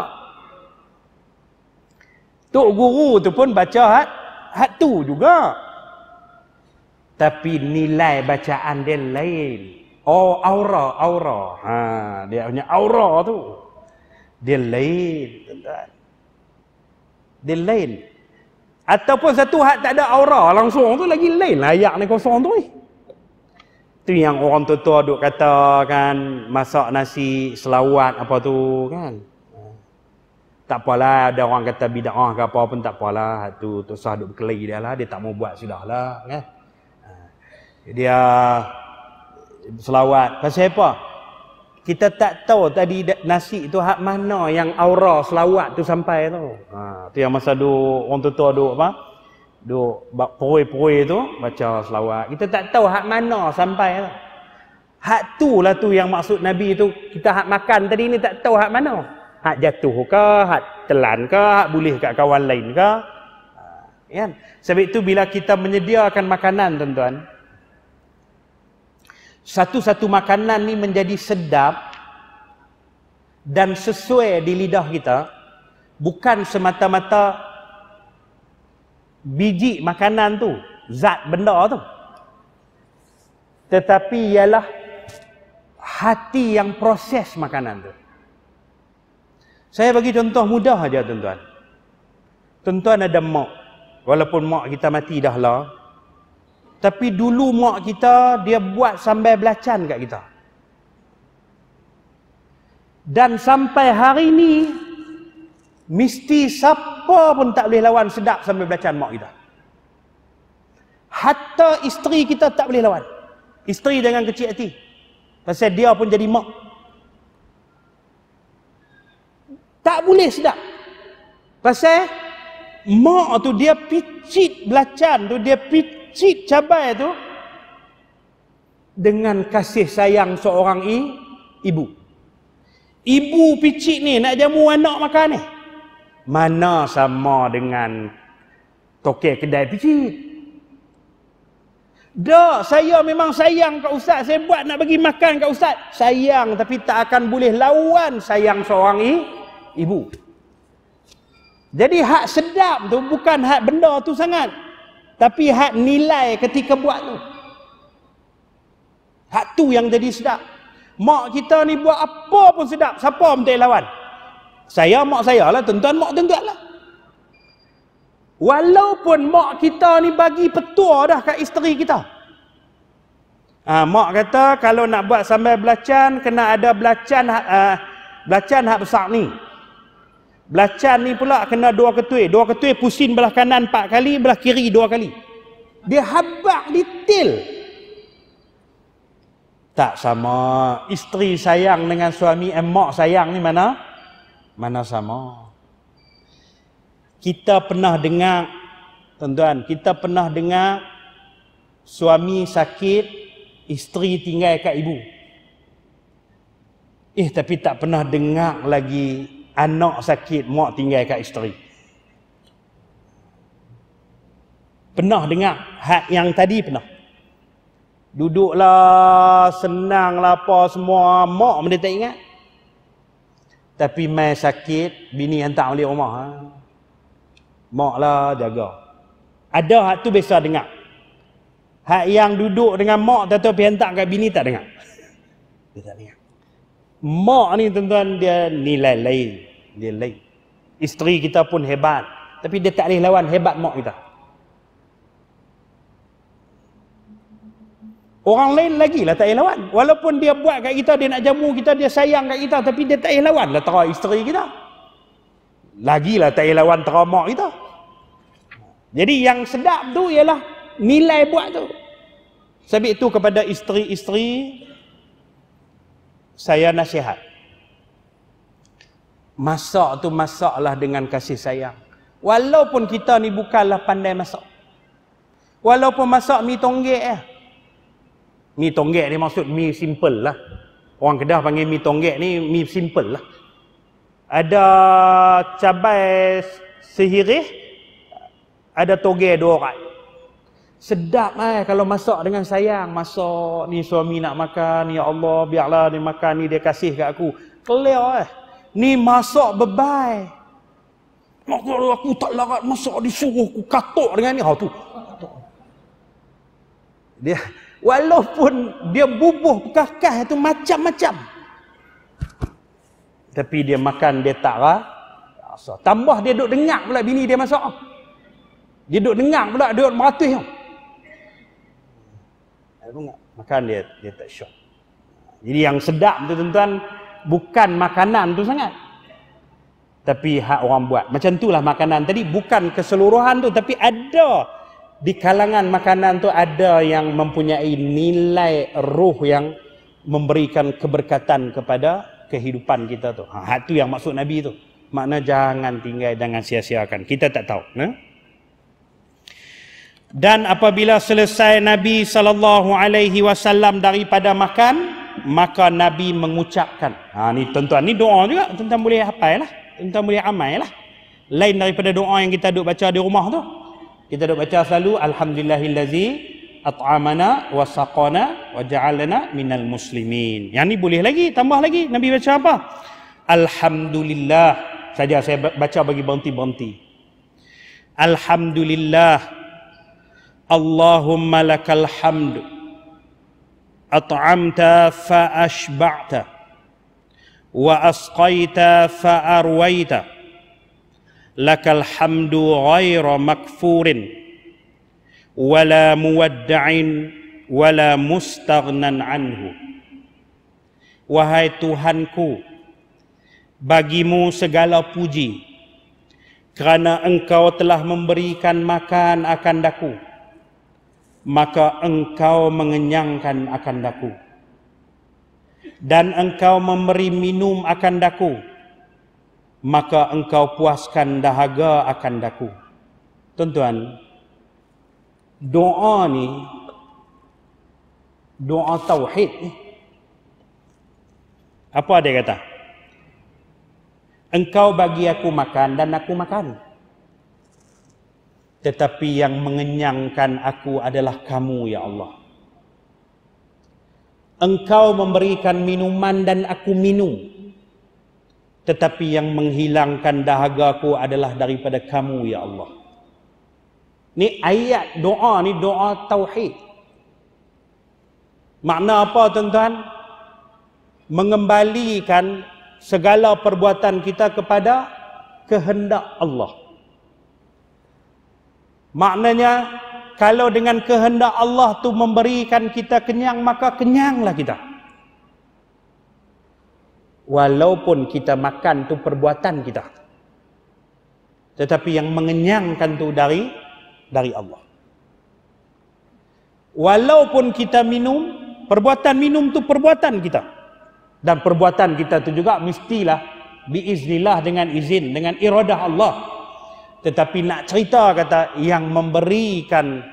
Tok guru tu pun baca hak hak tu juga. Tapi nilai bacaan dia lain. Oh, aura, aura. Ha, dia punya aura tu. Dia lain, tuan-tuan. Dia lain. Ataupun satu hat tak ada aura langsung tu lagi lain lah ayak ni kosong tu. Tu yang orang tua-tua duk kata kan, masak nasi, selawat apa tu kan. Tak apalah, ada orang kata bida'ah ke apa pun tak apalah. Tu, tu sah duk berkelahi dia lah, dia tak mau buat sudah lah kan. Ha. Dia selawat. Pasal apa? Kita tak tahu tadi nasi tu hak mana yang aura selawat tu sampai tu. Ha, tu yang masa duk, orang tua-tua apa? Duk peroi-peroi tu baca selawat. Kita tak tahu hak mana sampai tu. Hak tu lah tu yang maksud Nabi tu. Kita hak makan tadi ni tak tahu hak mana. Hak jatuh ke, hak telan ke, hak boleh kat kawan lain ke. Ha, kan? Sebab itu bila kita menyediakan makanan tuan-tuan, satu-satu makanan ni menjadi sedap dan sesuai di lidah kita bukan semata-mata biji makanan tu zat benda tu tetapi ialah hati yang proses makanan tu saya bagi contoh mudah aja tuan-tuan tuan-tuan ada mak walaupun mak kita mati dah lah tapi dulu mak kita dia buat sambal belacan kat kita. Dan sampai hari ni mesti siapa pun tak boleh lawan sedap sambal belacan mak kita. Hatta isteri kita tak boleh lawan. Isteri dengan kecil hati. Pasal dia pun jadi mak. Tak boleh sedap. Pasal mak tu dia picit belacan tu dia picit cip cabai tu dengan kasih sayang seorang i, ibu. Ibu picit ni nak jamu anak makan ni. Mana sama dengan toke kedai picit. Dak, saya memang sayang kat ustaz. Saya buat nak bagi makan kat ustaz. Sayang tapi tak akan boleh lawan sayang seorang i, ibu. Jadi hak sedap tu bukan hak benda tu sangat. Tapi hak nilai ketika buat tu. Hak tu yang jadi sedap. Mak kita ni buat apa pun sedap. Siapa pun tak lawan. Saya mak saya lah. Tentuan tuan mak tuan lah. Walaupun mak kita ni bagi petua dah kat isteri kita. Ha, mak kata kalau nak buat sambal belacan, kena ada belacan, uh, belacan hak besar ni. Belacan ni pula kena dua ketui. Dua ketui pusing belah kanan empat kali, belah kiri dua kali. Dia habak detail. Tak sama. Isteri sayang dengan suami, eh, sayang ni mana? Mana sama. Kita pernah dengar, tuan-tuan, kita pernah dengar suami sakit, isteri tinggal kat ibu. Eh, tapi tak pernah dengar lagi anak sakit mak tinggal kat isteri pernah dengar hak yang tadi pernah duduklah senang lah apa semua mak benda tak ingat tapi mai sakit bini hantar balik rumah ha? mak lah jaga ada hak tu biasa dengar hak yang duduk dengan mak tak tahu pergi hantar kat bini tak dengar [laughs] dia tak dengar Mak ni tuan-tuan dia nilai lain. Dia lain. Isteri kita pun hebat. Tapi dia tak boleh lawan hebat mak kita. Orang lain lagi lah tak boleh lawan. Walaupun dia buat kat kita, dia nak jamu kita, dia sayang kat kita. Tapi dia tak boleh lawan lah terah isteri kita. Lagilah tak boleh lawan terah mak kita. Jadi yang sedap tu ialah nilai buat tu. Sebab itu kepada isteri-isteri saya nasihat. Masak tu masaklah dengan kasih sayang. Walaupun kita ni bukanlah pandai masak. Walaupun masak mi tonggek eh. Mi tonggek ni maksud mi simple lah. Orang Kedah panggil mi tonggek ni mi simple lah. Ada cabai sehirih, ada toge dua orang. Sedap eh kalau masak dengan sayang. Masak ni suami nak makan. Ya Allah biarlah dia makan ni dia kasih kat aku. kelir eh. Ni masak bebai. Maksud aku tak larat masak disuruh aku katuk dengan ni. Ha tu. Dia walaupun dia bubuh kakah itu macam-macam. Tapi dia makan dia tak rasa. Tambah dia duduk dengar pula bini dia masak. Dia duduk dengar pula dia meratih. Dia bunga. Makan dia dia tak syok. Jadi yang sedap tu tuan-tuan bukan makanan tu sangat. Tapi hak orang buat. Macam itulah makanan tadi bukan keseluruhan tu tapi ada di kalangan makanan tu ada yang mempunyai nilai ruh yang memberikan keberkatan kepada kehidupan kita tu. Ha, hak tu yang maksud Nabi tu. Makna jangan tinggal dengan sia-siakan. Kita tak tahu. Nah? dan apabila selesai Nabi sallallahu alaihi wasallam daripada makan maka Nabi mengucapkan ha ni tuan-tuan ni doa juga tuan-tuan boleh hafailah tuan-tuan boleh lah? lain daripada doa yang kita duk baca di rumah tu kita duk baca selalu alhamdulillahillazi at'amana wa saqana wa ja'alana minal muslimin yang ni boleh lagi tambah lagi Nabi baca apa alhamdulillah saja saya baca bagi berhenti-berhenti alhamdulillah اللهم لك الحمد اطعمت فاشبعت واسقيت فارويت لك الحمد غير مكفور ولا مودع ولا مستغنى عنه وهي تهنكو bagimu segala puji kerana engkau telah memberikan makan akan daku maka engkau mengenyangkan akan daku dan engkau memberi minum akan daku maka engkau puaskan dahaga akan daku tuan-tuan doa ni doa tauhid ni apa dia kata engkau bagi aku makan dan aku makan tetapi yang mengenyangkan aku adalah kamu ya Allah engkau memberikan minuman dan aku minum tetapi yang menghilangkan dahagaku adalah daripada kamu ya Allah ni ayat doa ni doa tauhid makna apa tuan-tuan mengembalikan segala perbuatan kita kepada kehendak Allah Maknanya kalau dengan kehendak Allah tu memberikan kita kenyang maka kenyanglah kita. Walaupun kita makan tu perbuatan kita. Tetapi yang mengenyangkan tu dari dari Allah. Walaupun kita minum, perbuatan minum tu perbuatan kita. Dan perbuatan kita tu juga mestilah biiznillah dengan izin dengan iradah Allah tetapi nak cerita kata yang memberikan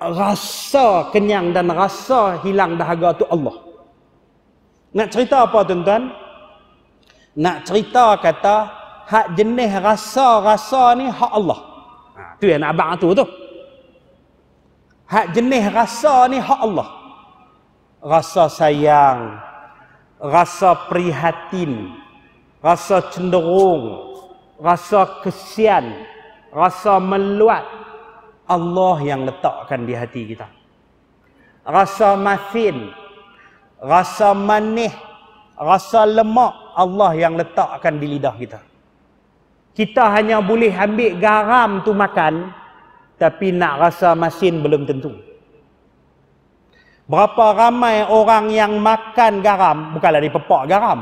rasa kenyang dan rasa hilang dahaga tu Allah. Nak cerita apa tuan-tuan? Nak cerita kata hak jenis rasa-rasa ni hak Allah. Ha, tu yang abang tu tu. Hak jenis rasa ni hak Allah. Rasa sayang, rasa prihatin, rasa cenderung, rasa kesian, rasa meluat Allah yang letakkan di hati kita rasa masin rasa manis rasa lemak Allah yang letakkan di lidah kita kita hanya boleh ambil garam tu makan tapi nak rasa masin belum tentu berapa ramai orang yang makan garam bukanlah pepak garam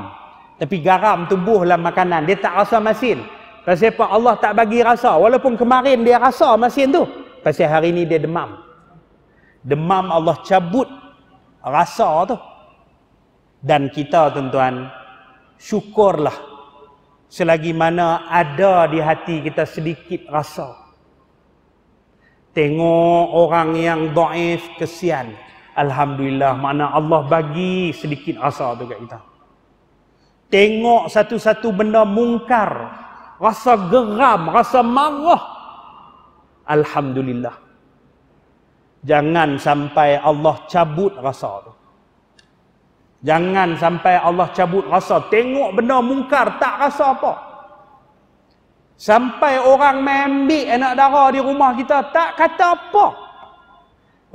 tapi garam tubuhlah makanan dia tak rasa masin Pasal apa? Allah tak bagi rasa. Walaupun kemarin dia rasa mesin tu. Pasal hari ni dia demam. Demam Allah cabut rasa tu. Dan kita tuan-tuan, syukurlah selagi mana ada di hati kita sedikit rasa. Tengok orang yang daif kesian. Alhamdulillah, mana Allah bagi sedikit rasa tu kat kita. Tengok satu-satu benda mungkar rasa geram, rasa marah. Alhamdulillah. Jangan sampai Allah cabut rasa tu. Jangan sampai Allah cabut rasa. Tengok benda mungkar, tak rasa apa. Sampai orang main ambil anak darah di rumah kita, tak kata apa.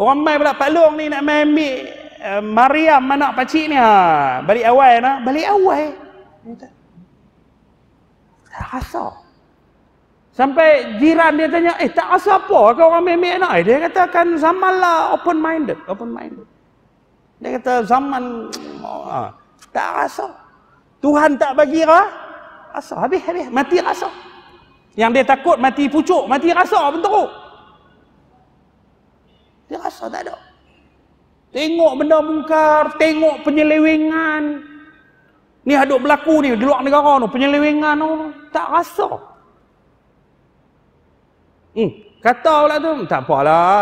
Orang main pula Pak Long ni nak main ambil uh, Mariam anak pakcik ni. Ha, balik awal nak, balik awal. Tak tak asal. Sampai jiran dia tanya, eh tak asal apa ke orang memek nak? dia kata kan zaman lah open minded, open minded. Dia kata zaman ha, tak asal. Tuhan tak bagi rah, asal. Habis, habis, mati rasa. Yang dia takut mati pucuk, mati rasa pun teruk. Dia rasa tak ada. Tengok benda mungkar, tengok penyelewengan, Ni hadup berlaku ni di luar negara tu, penyelewengan tu, tak rasa. Hmm, kata pula tu, tak apalah.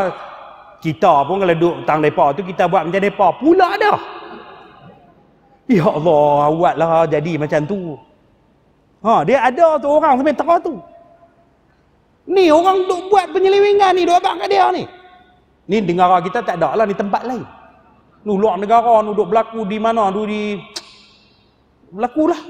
Kita pun kalau duduk tang depa tu kita buat macam depa pula dah. Ya Allah, awatlah jadi macam tu. Ha, dia ada tu orang sampai tera tu. Ni orang duk buat penyelewengan ni, duk abang kat dia ni. Ni negara kita tak ada lah, ni tempat lain. Ni luar negara, ni duk berlaku di mana, ni di berlakulah.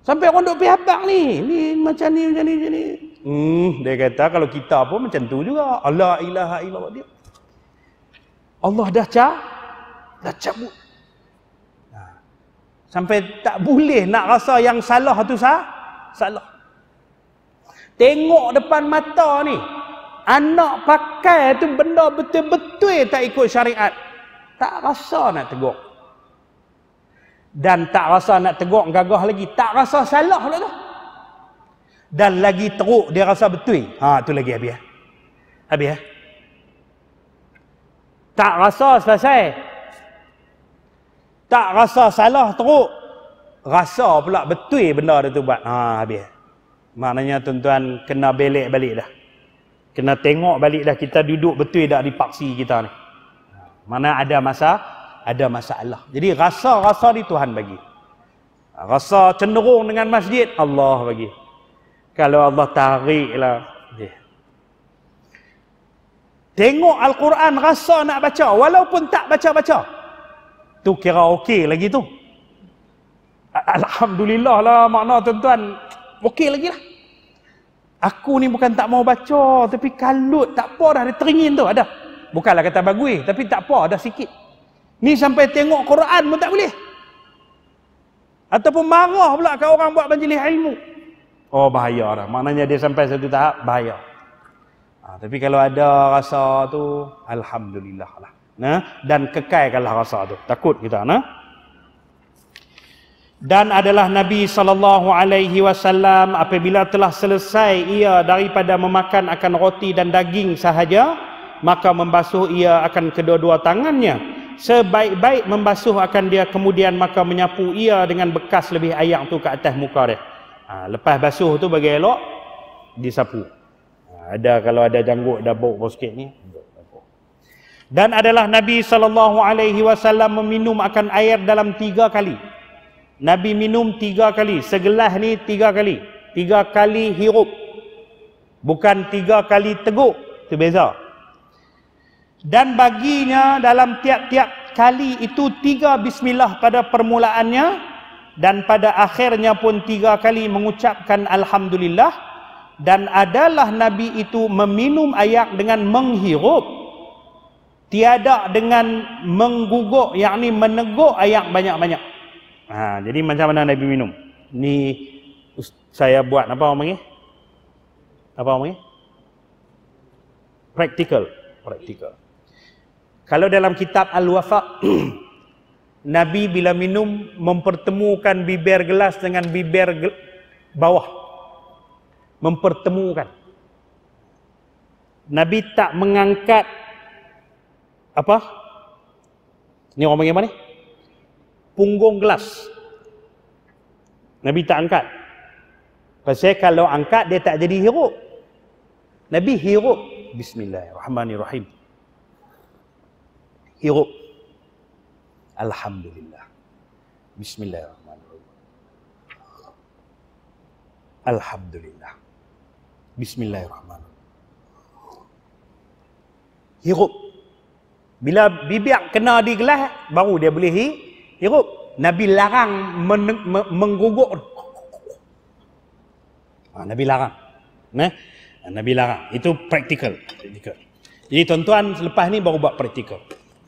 Sampai orang duk pergi abang ni. Ni macam ni, macam ni, macam ni. Hmm, dia kata kalau kita pun macam tu juga. Allah ilaha illallah dia. Allah dah cah, dah cabut. Ha. Sampai tak boleh nak rasa yang salah tu sah, salah. Tengok depan mata ni, anak pakai tu benda betul-betul tak ikut syariat. Tak rasa nak tegur dan tak rasa nak tegur gagah lagi tak rasa salah pula tu dan lagi teruk dia rasa betul ha tu lagi habis habis eh. eh tak rasa selesai tak rasa salah teruk rasa pula betul benda dia tu buat ha habis eh. maknanya tuan-tuan kena belik balik dah kena tengok balik dah kita duduk betul dah di paksi kita ni mana ada masa ada masalah. Jadi rasa-rasa ni Tuhan bagi. Rasa cenderung dengan masjid, Allah bagi. Kalau Allah tariklah. Yeah. Tengok Al-Quran rasa nak baca walaupun tak baca-baca. Tu kira okey lagi tu. Alhamdulillah lah makna tuan-tuan. Okey lagi lah. Aku ni bukan tak mau baca tapi kalut tak apa dah ada teringin tu ada. Bukanlah kata bagui tapi tak apa ada sikit. Ni sampai tengok Quran pun tak boleh. Ataupun marah pula kalau orang buat majlis ilmu. Oh bahaya dah. Maknanya dia sampai satu tahap bahaya. Ha, tapi kalau ada rasa tu alhamdulillah lah. Nah, dan kekalkanlah rasa tu. Takut kita nah. Dan adalah Nabi sallallahu alaihi wasallam apabila telah selesai ia daripada memakan akan roti dan daging sahaja maka membasuh ia akan kedua-dua tangannya sebaik-baik membasuh akan dia kemudian maka menyapu ia dengan bekas lebih ayam tu ke atas muka dia ha, lepas basuh tu bagi elok disapu ha, ada kalau ada janggut dah bau bau sikit ni dan adalah Nabi SAW meminum akan air dalam tiga kali Nabi minum tiga kali segelas ni tiga kali tiga kali hirup bukan tiga kali teguk tu beza dan baginya dalam tiap-tiap kali itu tiga bismillah pada permulaannya dan pada akhirnya pun tiga kali mengucapkan Alhamdulillah dan adalah Nabi itu meminum ayak dengan menghirup tiada dengan mengguguk yakni meneguk ayak banyak-banyak ha, jadi macam mana Nabi minum ni saya buat apa orang panggil apa orang panggil practical practical kalau dalam kitab Al-Wafaq [clears throat] Nabi bila minum mempertemukan bibir gelas dengan bibir gel- bawah. Mempertemukan. Nabi tak mengangkat apa? Ni orang panggil apa ni? Punggung gelas. Nabi tak angkat. Pasal kalau angkat dia tak jadi hirup. Nabi hirup. Bismillahirrahmanirrahim hirup. Alhamdulillah. Bismillahirrahmanirrahim. Alhamdulillah. Bismillahirrahmanirrahim. Hirup. Bila bibiak kena di gelas, baru dia boleh hirup. Nabi larang men- men- menggugur. Ha, Nabi larang. Nah, Nabi larang. Itu praktikal. Jadi tuan-tuan, selepas ni baru buat praktikal.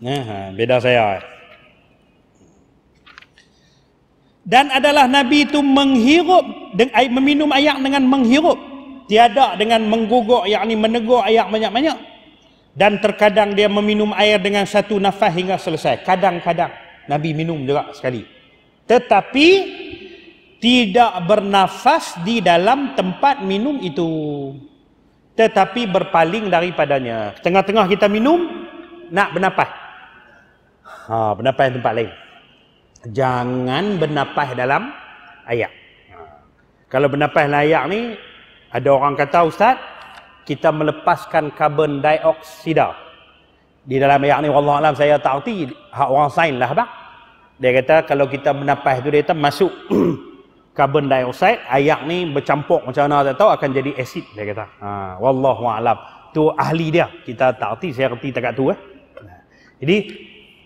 Ya, beda saya. Eh. Dan adalah Nabi itu menghirup dengan meminum air dengan menghirup tiada dengan mengguguk yakni menegur air banyak-banyak dan terkadang dia meminum air dengan satu nafas hingga selesai kadang-kadang Nabi minum juga sekali tetapi tidak bernafas di dalam tempat minum itu tetapi berpaling daripadanya tengah-tengah kita minum nak bernafas ha, bernapas tempat lain jangan bernapas dalam ayak. ha. kalau bernapas dalam ayat ni ada orang kata ustaz kita melepaskan karbon dioksida di dalam ayak ni Allah alam saya tak erti hak orang sain lah bang dia kata kalau kita bernapas tu dia kata masuk karbon [clears throat] dioksida ayak ni bercampur macam mana tak tahu akan jadi asid dia kata ha wallahu alam tu ahli dia kita tak erti saya erti tak tu eh jadi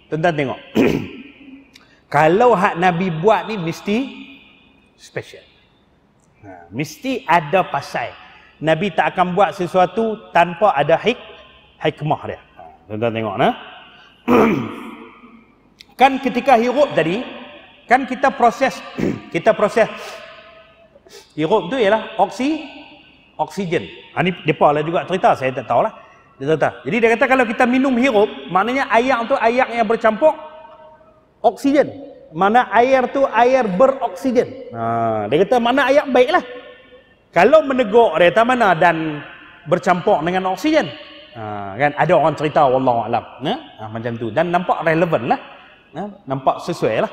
Tuan-tuan tengok. [clears throat] Kalau hak Nabi buat ni mesti special. Ha, mesti ada pasal. Nabi tak akan buat sesuatu tanpa ada hik hikmah dia. Ha, tuan-tuan tengok nah. [clears throat] kan ketika hirup tadi kan kita proses [clears throat] kita proses hirup tu ialah oksi oksigen. Ani ha, ni lah juga cerita saya tak tahulah. Dia kata. Jadi dia kata kalau kita minum hirup, maknanya air tu air yang bercampur oksigen. Mana air tu air beroksigen. Ha, dia kata mana air baiklah. Kalau menegur dia kata mana dan bercampur dengan oksigen. Ha, kan ada orang cerita wallahu alam. Ha? ha, macam tu dan nampak relevan lah. Ha, nampak sesuai lah.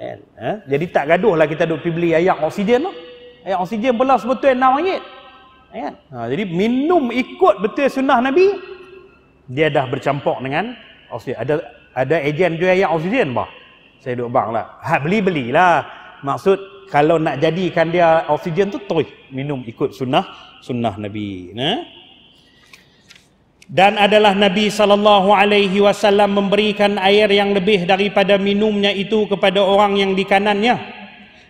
Kan? Ha, jadi tak gaduh kita duk pergi beli air oksigen tu. Air oksigen belah sebetulnya 6 ringgit kan? Ha, jadi minum ikut betul sunnah Nabi dia dah bercampur dengan oksigen. Ada ada ejen juga yang oksigen bah. Saya duk bang lah. Ha, beli belilah. Maksud kalau nak jadikan dia oksigen tu terus minum ikut sunnah sunnah Nabi. Nah. Ha? Dan adalah Nabi sallallahu alaihi wasallam memberikan air yang lebih daripada minumnya itu kepada orang yang di kanannya.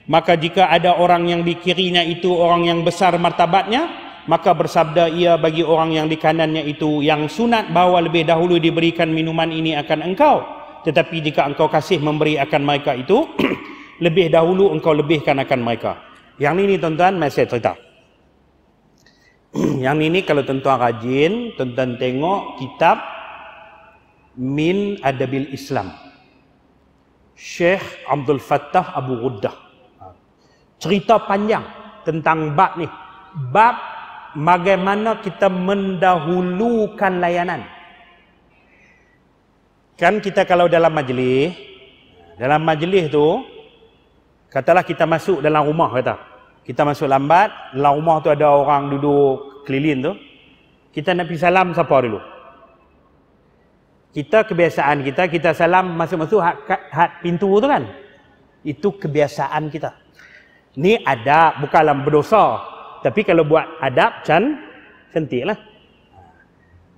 Maka jika ada orang yang di kirinya itu orang yang besar martabatnya, maka bersabda ia bagi orang yang di kanannya itu yang sunat bawa lebih dahulu diberikan minuman ini akan engkau tetapi jika engkau kasih memberi akan mereka itu [clears throat] lebih dahulu engkau lebihkan akan mereka yang ini tuan-tuan mari cerita [clears throat] yang ini kalau tuan-tuan rajin tuan-tuan tengok kitab Min Adabil Islam Syekh Abdul Fattah Abu Ghuddah cerita panjang tentang bab ni bab bagaimana kita mendahulukan layanan. Kan kita kalau dalam majlis, dalam majlis tu, katalah kita masuk dalam rumah kata. Kita masuk lambat, dalam rumah tu ada orang duduk keliling tu. Kita nak pergi salam siapa dulu? Kita kebiasaan kita, kita salam masuk-masuk hat, hat pintu tu kan? Itu kebiasaan kita. Ni ada bukanlah berdosa tapi kalau buat adab, can, cantik lah.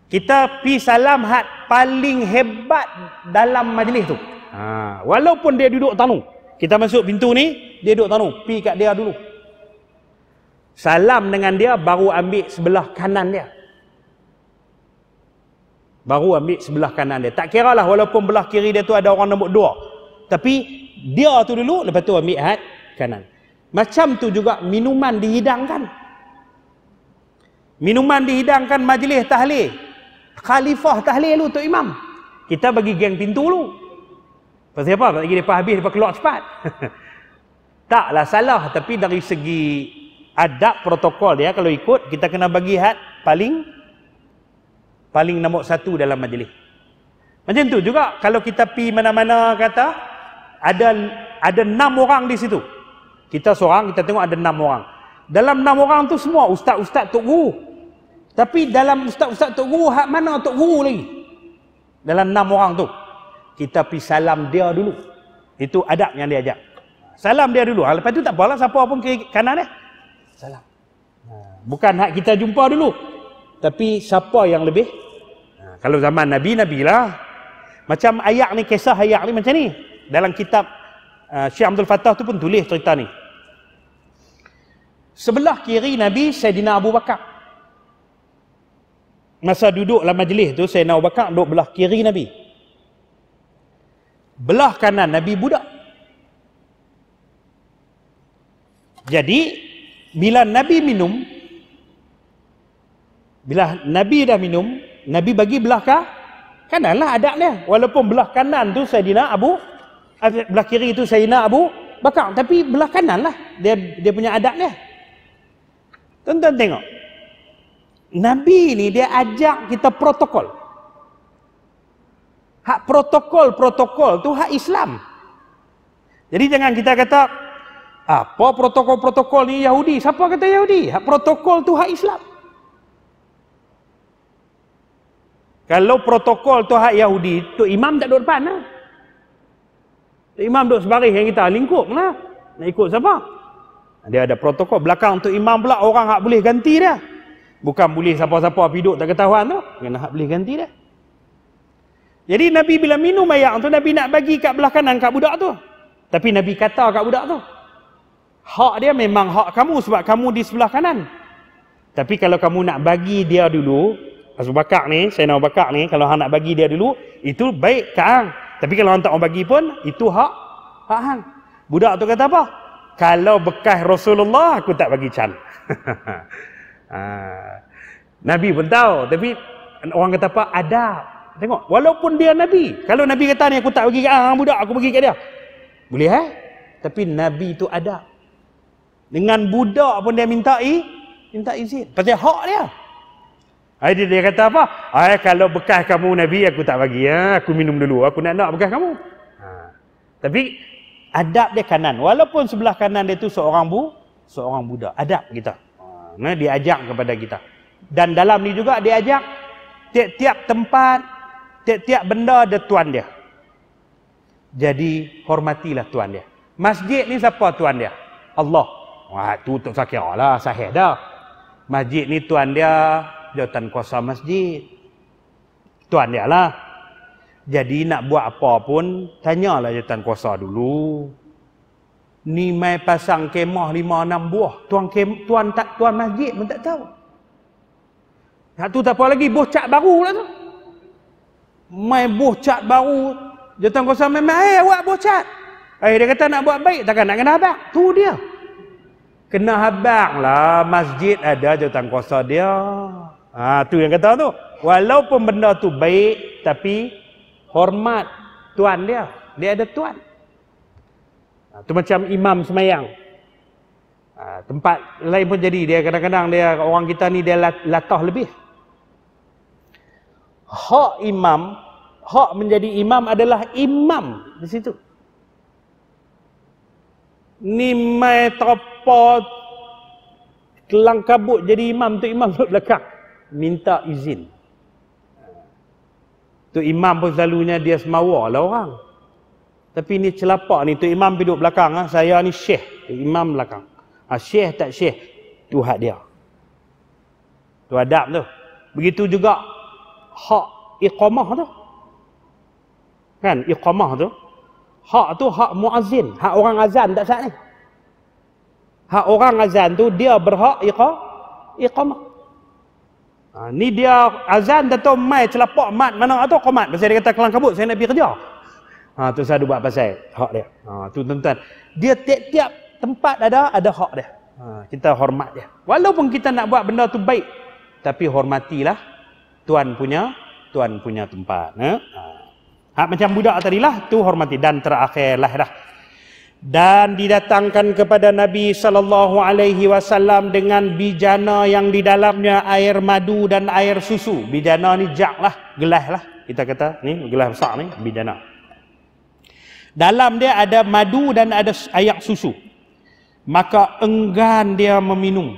Kita pi salam hat paling hebat dalam majlis tu. Ha. Walaupun dia duduk tanu. Kita masuk pintu ni, dia duduk tanu. Pi kat dia dulu. Salam dengan dia, baru ambil sebelah kanan dia. Baru ambil sebelah kanan dia. Tak kira lah walaupun belah kiri dia tu ada orang nombor dua. Tapi dia tu dulu, lepas tu ambil hat kanan. Macam tu juga minuman dihidangkan. Minuman dihidangkan majlis tahlil. Khalifah tahlil tu Tok Imam. Kita bagi geng pintu lu, Pasal apa? Pasal lagi lepas habis, lepas keluar cepat. [laughs] Taklah salah. Tapi dari segi adab protokol dia, kalau ikut, kita kena bagi had paling paling nombor satu dalam majlis. Macam tu juga kalau kita pi mana-mana kata ada ada enam orang di situ. Kita seorang, kita tengok ada enam orang. Dalam enam orang tu semua ustaz-ustaz tok guru. Tapi dalam ustaz-ustaz tok guru, hak mana tok guru lagi? Dalam enam orang tu. Kita pi salam dia dulu. Itu adab yang dia ajak. Salam dia dulu. Lepas tu tak apalah siapa pun ke kanan dia. Salam. Ha, bukan hak kita jumpa dulu. Tapi siapa yang lebih? Ha, kalau zaman Nabi, Nabi lah. Macam ayat ni, kisah ayat ni macam ni. Dalam kitab ha, Syekh Abdul Fattah tu pun tulis cerita ni sebelah kiri Nabi Saidina Abu Bakar. Masa duduk dalam majlis tu Saidina Abu Bakar duduk belah kiri Nabi. Belah kanan Nabi budak. Jadi bila Nabi minum bila Nabi dah minum, Nabi bagi belah ke kanan lah adabnya. Walaupun belah kanan tu Saidina Abu belah kiri tu Saidina Abu Bakar, tapi belah kanan lah dia dia punya adabnya. Tuan-tuan tengok. Nabi ni dia ajak kita protokol. Hak protokol-protokol tu hak Islam. Jadi jangan kita kata, apa protokol-protokol ni Yahudi? Siapa kata Yahudi? Hak protokol tu hak Islam. Kalau protokol tu hak Yahudi, tu imam tak duduk depan lah. imam duduk sebaris yang kita lingkup lah. Nak ikut siapa? Dia ada protokol belakang untuk imam pula orang hak boleh ganti dia. Bukan boleh siapa-siapa hidup tak ketahuan tu. Kena hak boleh ganti dia. Jadi Nabi bila minum air tu Nabi nak bagi kat belah kanan kat budak tu. Tapi Nabi kata kat budak tu. Hak dia memang hak kamu sebab kamu di sebelah kanan. Tapi kalau kamu nak bagi dia dulu, Abu Bakar ni, saya nak Bakar ni kalau hang nak bagi dia dulu, itu baik kan? Tapi kalau hang tak mau bagi pun, itu hak hak hang. Budak tu kata apa? kalau bekas Rasulullah aku tak bagi can. [laughs] Ah. Nabi pun tahu tapi orang kata apa adab. Tengok walaupun dia nabi, kalau nabi kata ni aku tak bagi ah budak aku bagi kat dia. Boleh eh? Tapi nabi tu adab. Dengan budak pun dia minta i, minta izin. Pasal hak dia. Ayah dia, dia kata apa? Ayah kalau bekas kamu Nabi aku tak bagi ya. Aku minum dulu. Aku nak nak bekas kamu. Ah. Tapi adab dia kanan. Walaupun sebelah kanan dia tu seorang bu, seorang budak. Adab kita. Ha, ah. ah, dia ajak kepada kita. Dan dalam ni juga dia ajak tiap-tiap tempat, tiap-tiap benda ada tuan dia. Jadi hormatilah tuan dia. Masjid ni siapa tuan dia? Allah. Wah, tu tak sakira lah, sahih dah. Masjid ni tuan dia, jawatan kuasa masjid. Tuan dia lah. Jadi nak buat apa pun tanyalah jawatan kuasa dulu. Ni mai pasang kemah lima enam buah. Tuan kem, tuan tak tuan masjid pun tak tahu. Hak tu tak apa lagi buah cat baru lah tu. Mai buah cat baru. Jawatan kuasa mai mai eh buat buah cat. Eh dia kata nak buat baik takkan nak kena habaq. Tu dia. Kena habaq lah masjid ada jawatan kuasa dia. Ha tu yang kata tu. Walaupun benda tu baik tapi hormat tuan dia. Dia ada tuan. Itu ha, macam imam semayang. Ha, tempat lain pun jadi. Dia kadang-kadang dia orang kita ni dia latah lebih. Hak imam, hak menjadi imam adalah imam di situ. Ni mai terpot kelang kabut jadi imam tu imam duduk [laughs] belakang minta izin. Tu Imam pun selalunya dia semawa lah orang. Tapi ni celapak ni. Tu Imam duduk belakang. Ha? Saya ni syekh. Tu Imam belakang. Ha, syekh tak syekh. Tu hak dia. Tu adab tu. Begitu juga hak iqamah tu. Kan? Iqamah tu. Hak tu hak muazin. Hak orang azan tak saat ni. Hak orang azan tu dia berhak iqamah. Ha, ni dia azan dah tu mai celapak mat mana atau komat. Pasal dia kata kelang kabut saya nak pergi kerja. Ha tu saya buat pasal hak dia. Ha tu tuan-tuan. Dia tiap-tiap tempat ada ada hak dia. Ha, kita hormat dia. Walaupun kita nak buat benda tu baik tapi hormatilah tuan punya tuan punya tempat. Eh? Ha. Ha, macam budak tadi lah tu hormati dan terakhir lah dah dan didatangkan kepada Nabi sallallahu alaihi wasallam dengan bijana yang di dalamnya air madu dan air susu. Bijana ni jak lah, gelas lah. Kita kata ni gelas besar ni bijana. Dalam dia ada madu dan ada air susu. Maka enggan dia meminum.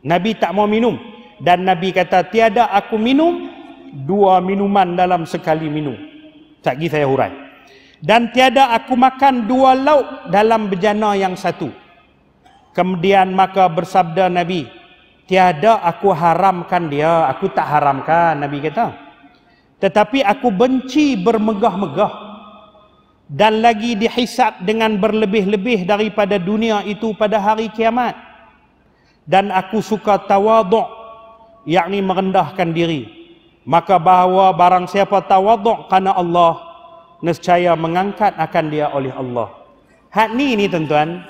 Nabi tak mau minum dan Nabi kata tiada aku minum dua minuman dalam sekali minum. Tak saya hurai dan tiada aku makan dua lauk dalam bejana yang satu. Kemudian maka bersabda Nabi, tiada aku haramkan dia, aku tak haramkan Nabi kata. Tetapi aku benci bermegah-megah dan lagi dihisap dengan berlebih-lebih daripada dunia itu pada hari kiamat. Dan aku suka tawaduk, yakni merendahkan diri. Maka bahawa barang siapa tawaduk kerana Allah, nescaya mengangkat akan dia oleh Allah. Hak ni ni tuan-tuan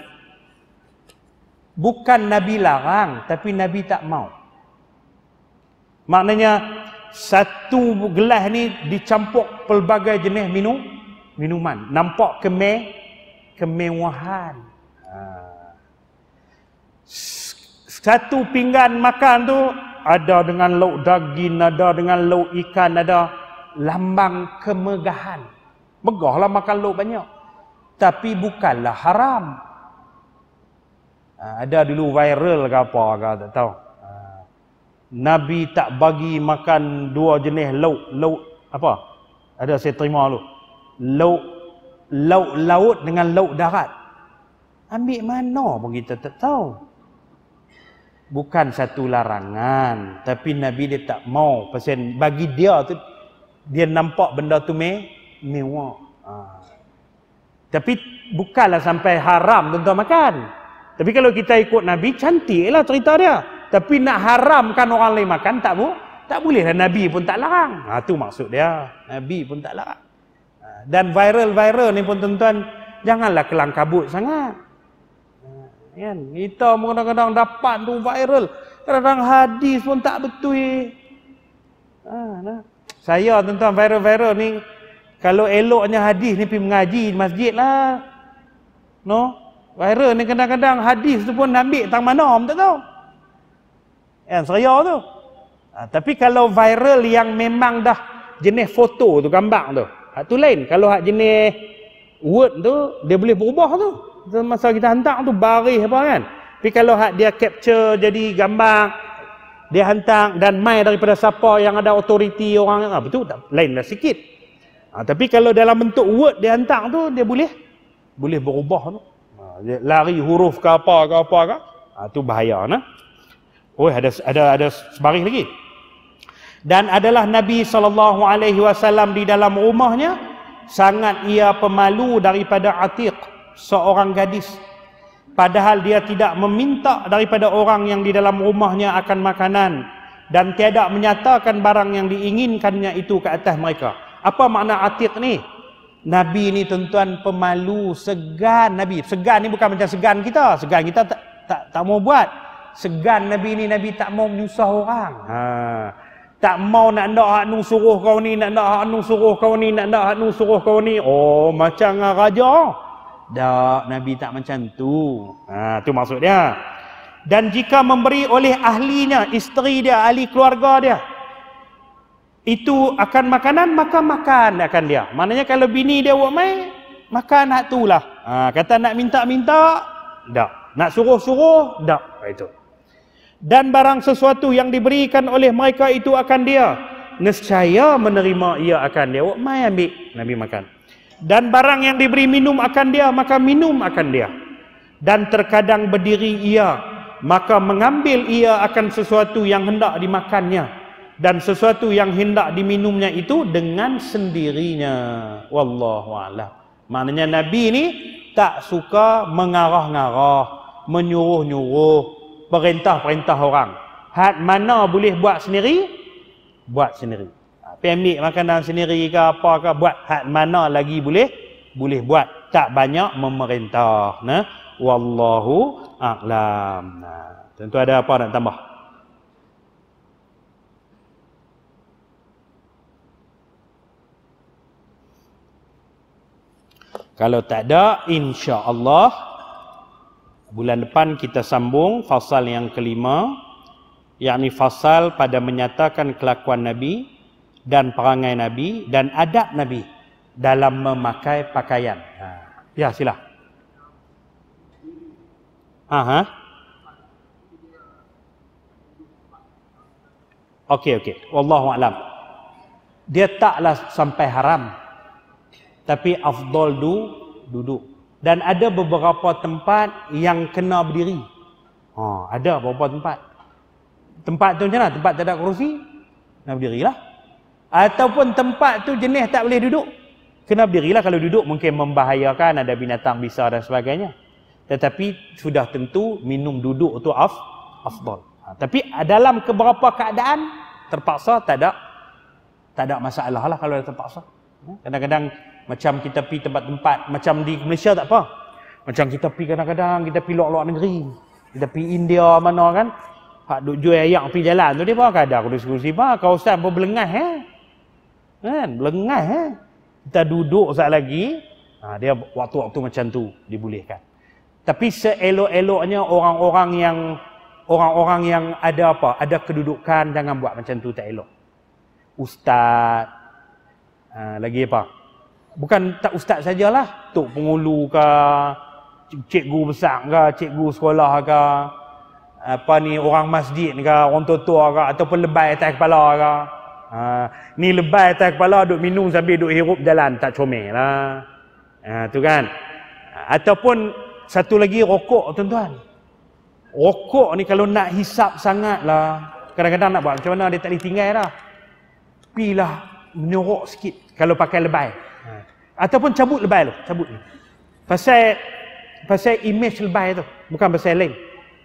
bukan nabi larang tapi nabi tak mau. Maknanya satu gelas ni dicampur pelbagai jenis minum minuman. Nampak keme kemewahan. Ha. Satu pinggan makan tu ada dengan lauk daging, ada dengan lauk ikan, ada lambang kemegahan. Megahlah makan lok banyak. Tapi bukanlah haram. Ah, ada dulu viral ke apa ke tak tahu. Ah, Nabi tak bagi makan dua jenis lauk. Lauk apa? Ada saya terima dulu. Lauk lauk laut dengan lauk darat. Ambil mana pun kita tak tahu. Bukan satu larangan. Tapi Nabi dia tak mau. Pasal bagi dia tu, dia nampak benda tu meh, mewah. Ha. Tapi bukanlah sampai haram tuan-tuan makan. Tapi kalau kita ikut Nabi, cantiklah cerita dia. Tapi nak haramkan orang lain makan, tak boleh, Tak bolehlah. Nabi pun tak larang. Ha, ah, itu maksud dia. Nabi pun tak larang. Ha. Dan viral-viral ni pun tuan-tuan, janganlah kelang kabut sangat. Kan? Kita kadang-kadang dapat tu viral. Kadang-kadang hadis pun tak betul. Ha, nah. Saya tuan-tuan viral-viral ni kalau eloknya hadis ni pergi mengaji di masjid lah. No? Viral ni kadang-kadang hadis tu pun ambil tang mana om tak tahu. Yang seria tu. Ha, tapi kalau viral yang memang dah jenis foto tu, gambar tu. Hak tu lain. Kalau hak jenis word tu, dia boleh berubah tu. Masa kita hantar tu, baris apa kan. Tapi kalau hak dia capture jadi gambar, dia hantar dan mai daripada siapa yang ada otoriti orang apa ha, tu lainlah sikit Ha, tapi kalau dalam bentuk word dia hantar tu, dia boleh boleh berubah tu. Ha, dia lari huruf ke apa ke apa ke. Ha, tu bahaya nah. Oi, ada ada ada sebaris lagi. Dan adalah Nabi sallallahu alaihi wasallam di dalam rumahnya sangat ia pemalu daripada Atiq, seorang gadis. Padahal dia tidak meminta daripada orang yang di dalam rumahnya akan makanan dan tiada menyatakan barang yang diinginkannya itu ke atas mereka. Apa makna atiq ni? Nabi ni tuan-tuan pemalu, segan Nabi. Segan ni bukan macam segan kita. Segan kita tak tak, tak mau buat. Segan Nabi ni Nabi tak mau menyusah orang. Ha. Tak mau nak nak hak nu suruh kau ni, nak nak hak nu suruh kau ni, nak nak hak nu suruh kau ni. Oh, macam raja. Dak, Nabi tak macam tu. Ha, tu maksud Dan jika memberi oleh ahlinya, isteri dia, ahli keluarga dia, itu akan makanan maka makan akan dia maknanya kalau bini dia buat mai makan hak tulah ha, kata nak minta-minta dak. nak suruh-suruh tak ha, itu dan barang sesuatu yang diberikan oleh mereka itu akan dia nescaya menerima ia akan dia buat mai ambil nabi makan dan barang yang diberi minum akan dia maka minum akan dia dan terkadang berdiri ia maka mengambil ia akan sesuatu yang hendak dimakannya dan sesuatu yang hendak diminumnya itu dengan sendirinya wallahu a'lam maknanya nabi ni tak suka mengarah-ngarah menyuruh-nyuruh perintah-perintah orang had mana boleh buat sendiri buat sendiri ha, pemik makanan sendiri ke apa ke buat had mana lagi boleh boleh buat tak banyak memerintah nah wallahu a'lam nah tentu ada apa nak tambah Kalau tak ada, insya-Allah bulan depan kita sambung fasal yang kelima, yakni fasal pada menyatakan kelakuan Nabi dan perangai Nabi dan adab Nabi dalam memakai pakaian. Ha. Ya, sila. Aha. Ha. Okey, okey. Wallahu a'lam. Dia taklah sampai haram tapi afdol du duduk dan ada beberapa tempat yang kena berdiri ha ada beberapa tempat tempat tu macam mana tempat tak ada kerusi kena berdirilah ataupun tempat tu jenis tak boleh duduk kena berdirilah kalau duduk mungkin membahayakan ada binatang bisa dan sebagainya tetapi sudah tentu minum duduk tu af afdol. ha, tapi dalam beberapa keadaan terpaksa tak ada tak ada masalah lah kalau ada terpaksa ha, kadang-kadang macam kita pergi tempat-tempat Macam di Malaysia tak apa Macam kita pergi kadang-kadang Kita pergi luar-luar negeri Kita pergi India mana kan Hak duk jual ayak pergi jalan tu dia pun Kadang ada kursi-kursi Kau ustaz pun belengah eh Kan belengah eh Kita duduk sekejap lagi ha, Dia waktu-waktu macam tu dibolehkan Tapi seelok-eloknya orang-orang yang Orang-orang yang ada apa Ada kedudukan jangan buat macam tu tak elok Ustaz Uh, lagi apa? bukan tak ustaz sajalah tok pengulu ke cikgu besar ke cikgu sekolah ke apa ni orang masjid ke orang tua-tua ke ataupun lebay atas kepala ke ha, ni lebay atas kepala duk minum sambil duk hirup jalan tak comel lah ha, tu kan ataupun satu lagi rokok tuan-tuan rokok ni kalau nak hisap sangat lah kadang-kadang nak buat macam mana dia tak boleh tinggal dah pilah menyorok sikit kalau pakai lebay Ha. Ataupun cabut lebay tu, cabut ni. Pasal pasal image lebay tu, bukan pasal lain.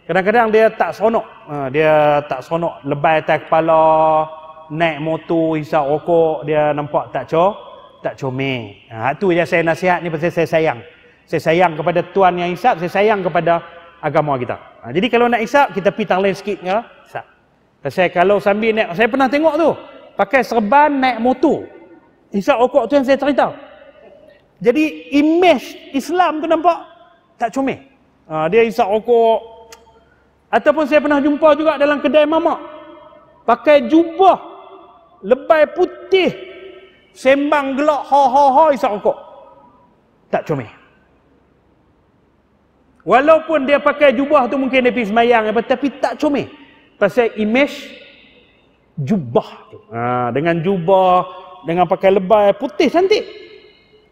Kadang-kadang dia tak seronok. Ha, dia tak seronok lebay atas kepala, naik motor, hisap rokok, dia nampak tak cor, tak comel. Ha, tu je saya nasihat ni pasal saya sayang. Saya sayang kepada Tuhan yang hisap, saya sayang kepada agama kita. Ha, jadi kalau nak hisap, kita pergi tanglin sikit ke, Pasal kalau sambil naik, saya pernah tengok tu, pakai serban naik motor. Hisap rokok tu yang saya cerita. Jadi image Islam tu nampak tak comel. Ha, dia hisap rokok. Ataupun saya pernah jumpa juga dalam kedai mamak. Pakai jubah lebay putih sembang gelak ha ha ha hisap rokok. Tak comel. Walaupun dia pakai jubah tu mungkin dia pergi semayang apa, tapi tak comel. Pasal image jubah tu. Ha, dengan jubah dengan pakai lebai putih cantik.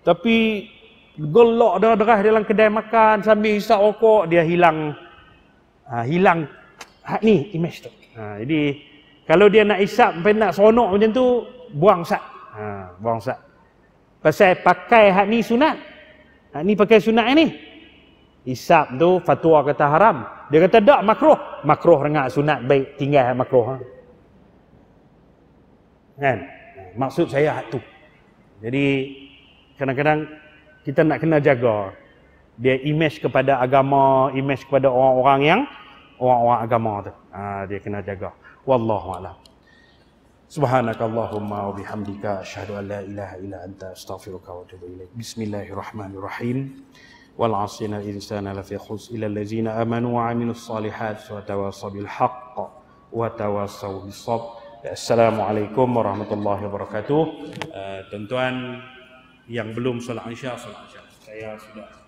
Tapi gelok dah darah dalam kedai makan sambil hisap rokok dia hilang ha, hilang hak ni image tu. Ha, jadi kalau dia nak hisap sampai nak seronok macam tu buang sat. Ha, buang sat. Pasal pakai hak ni sunat. Hak ni pakai sunat ni. Hisap tu fatwa kata haram. Dia kata tak makruh. Makruh dengan sunat baik tinggal makruh. Ha. Kan? Maksud saya hak tu. Jadi kadang-kadang kita nak kena jaga dia image kepada agama, image kepada orang-orang yang orang-orang agama tu. Ha, dia kena jaga. Wallahu a'lam. Subhanakallahumma wa bihamdika asyhadu an la ilaha illa anta astaghfiruka wa atubu ilaik. Bismillahirrahmanirrahim. Wal 'asrina al insana lafi khusr illa allazina amanu wa 'amilus salihati wa tawassaw bil haqq wa tawassaw bis sabr. Assalamualaikum warahmatullahi wabarakatuh. Uh, tuan-tuan yang belum solat Isya, solat Isya. Saya sudah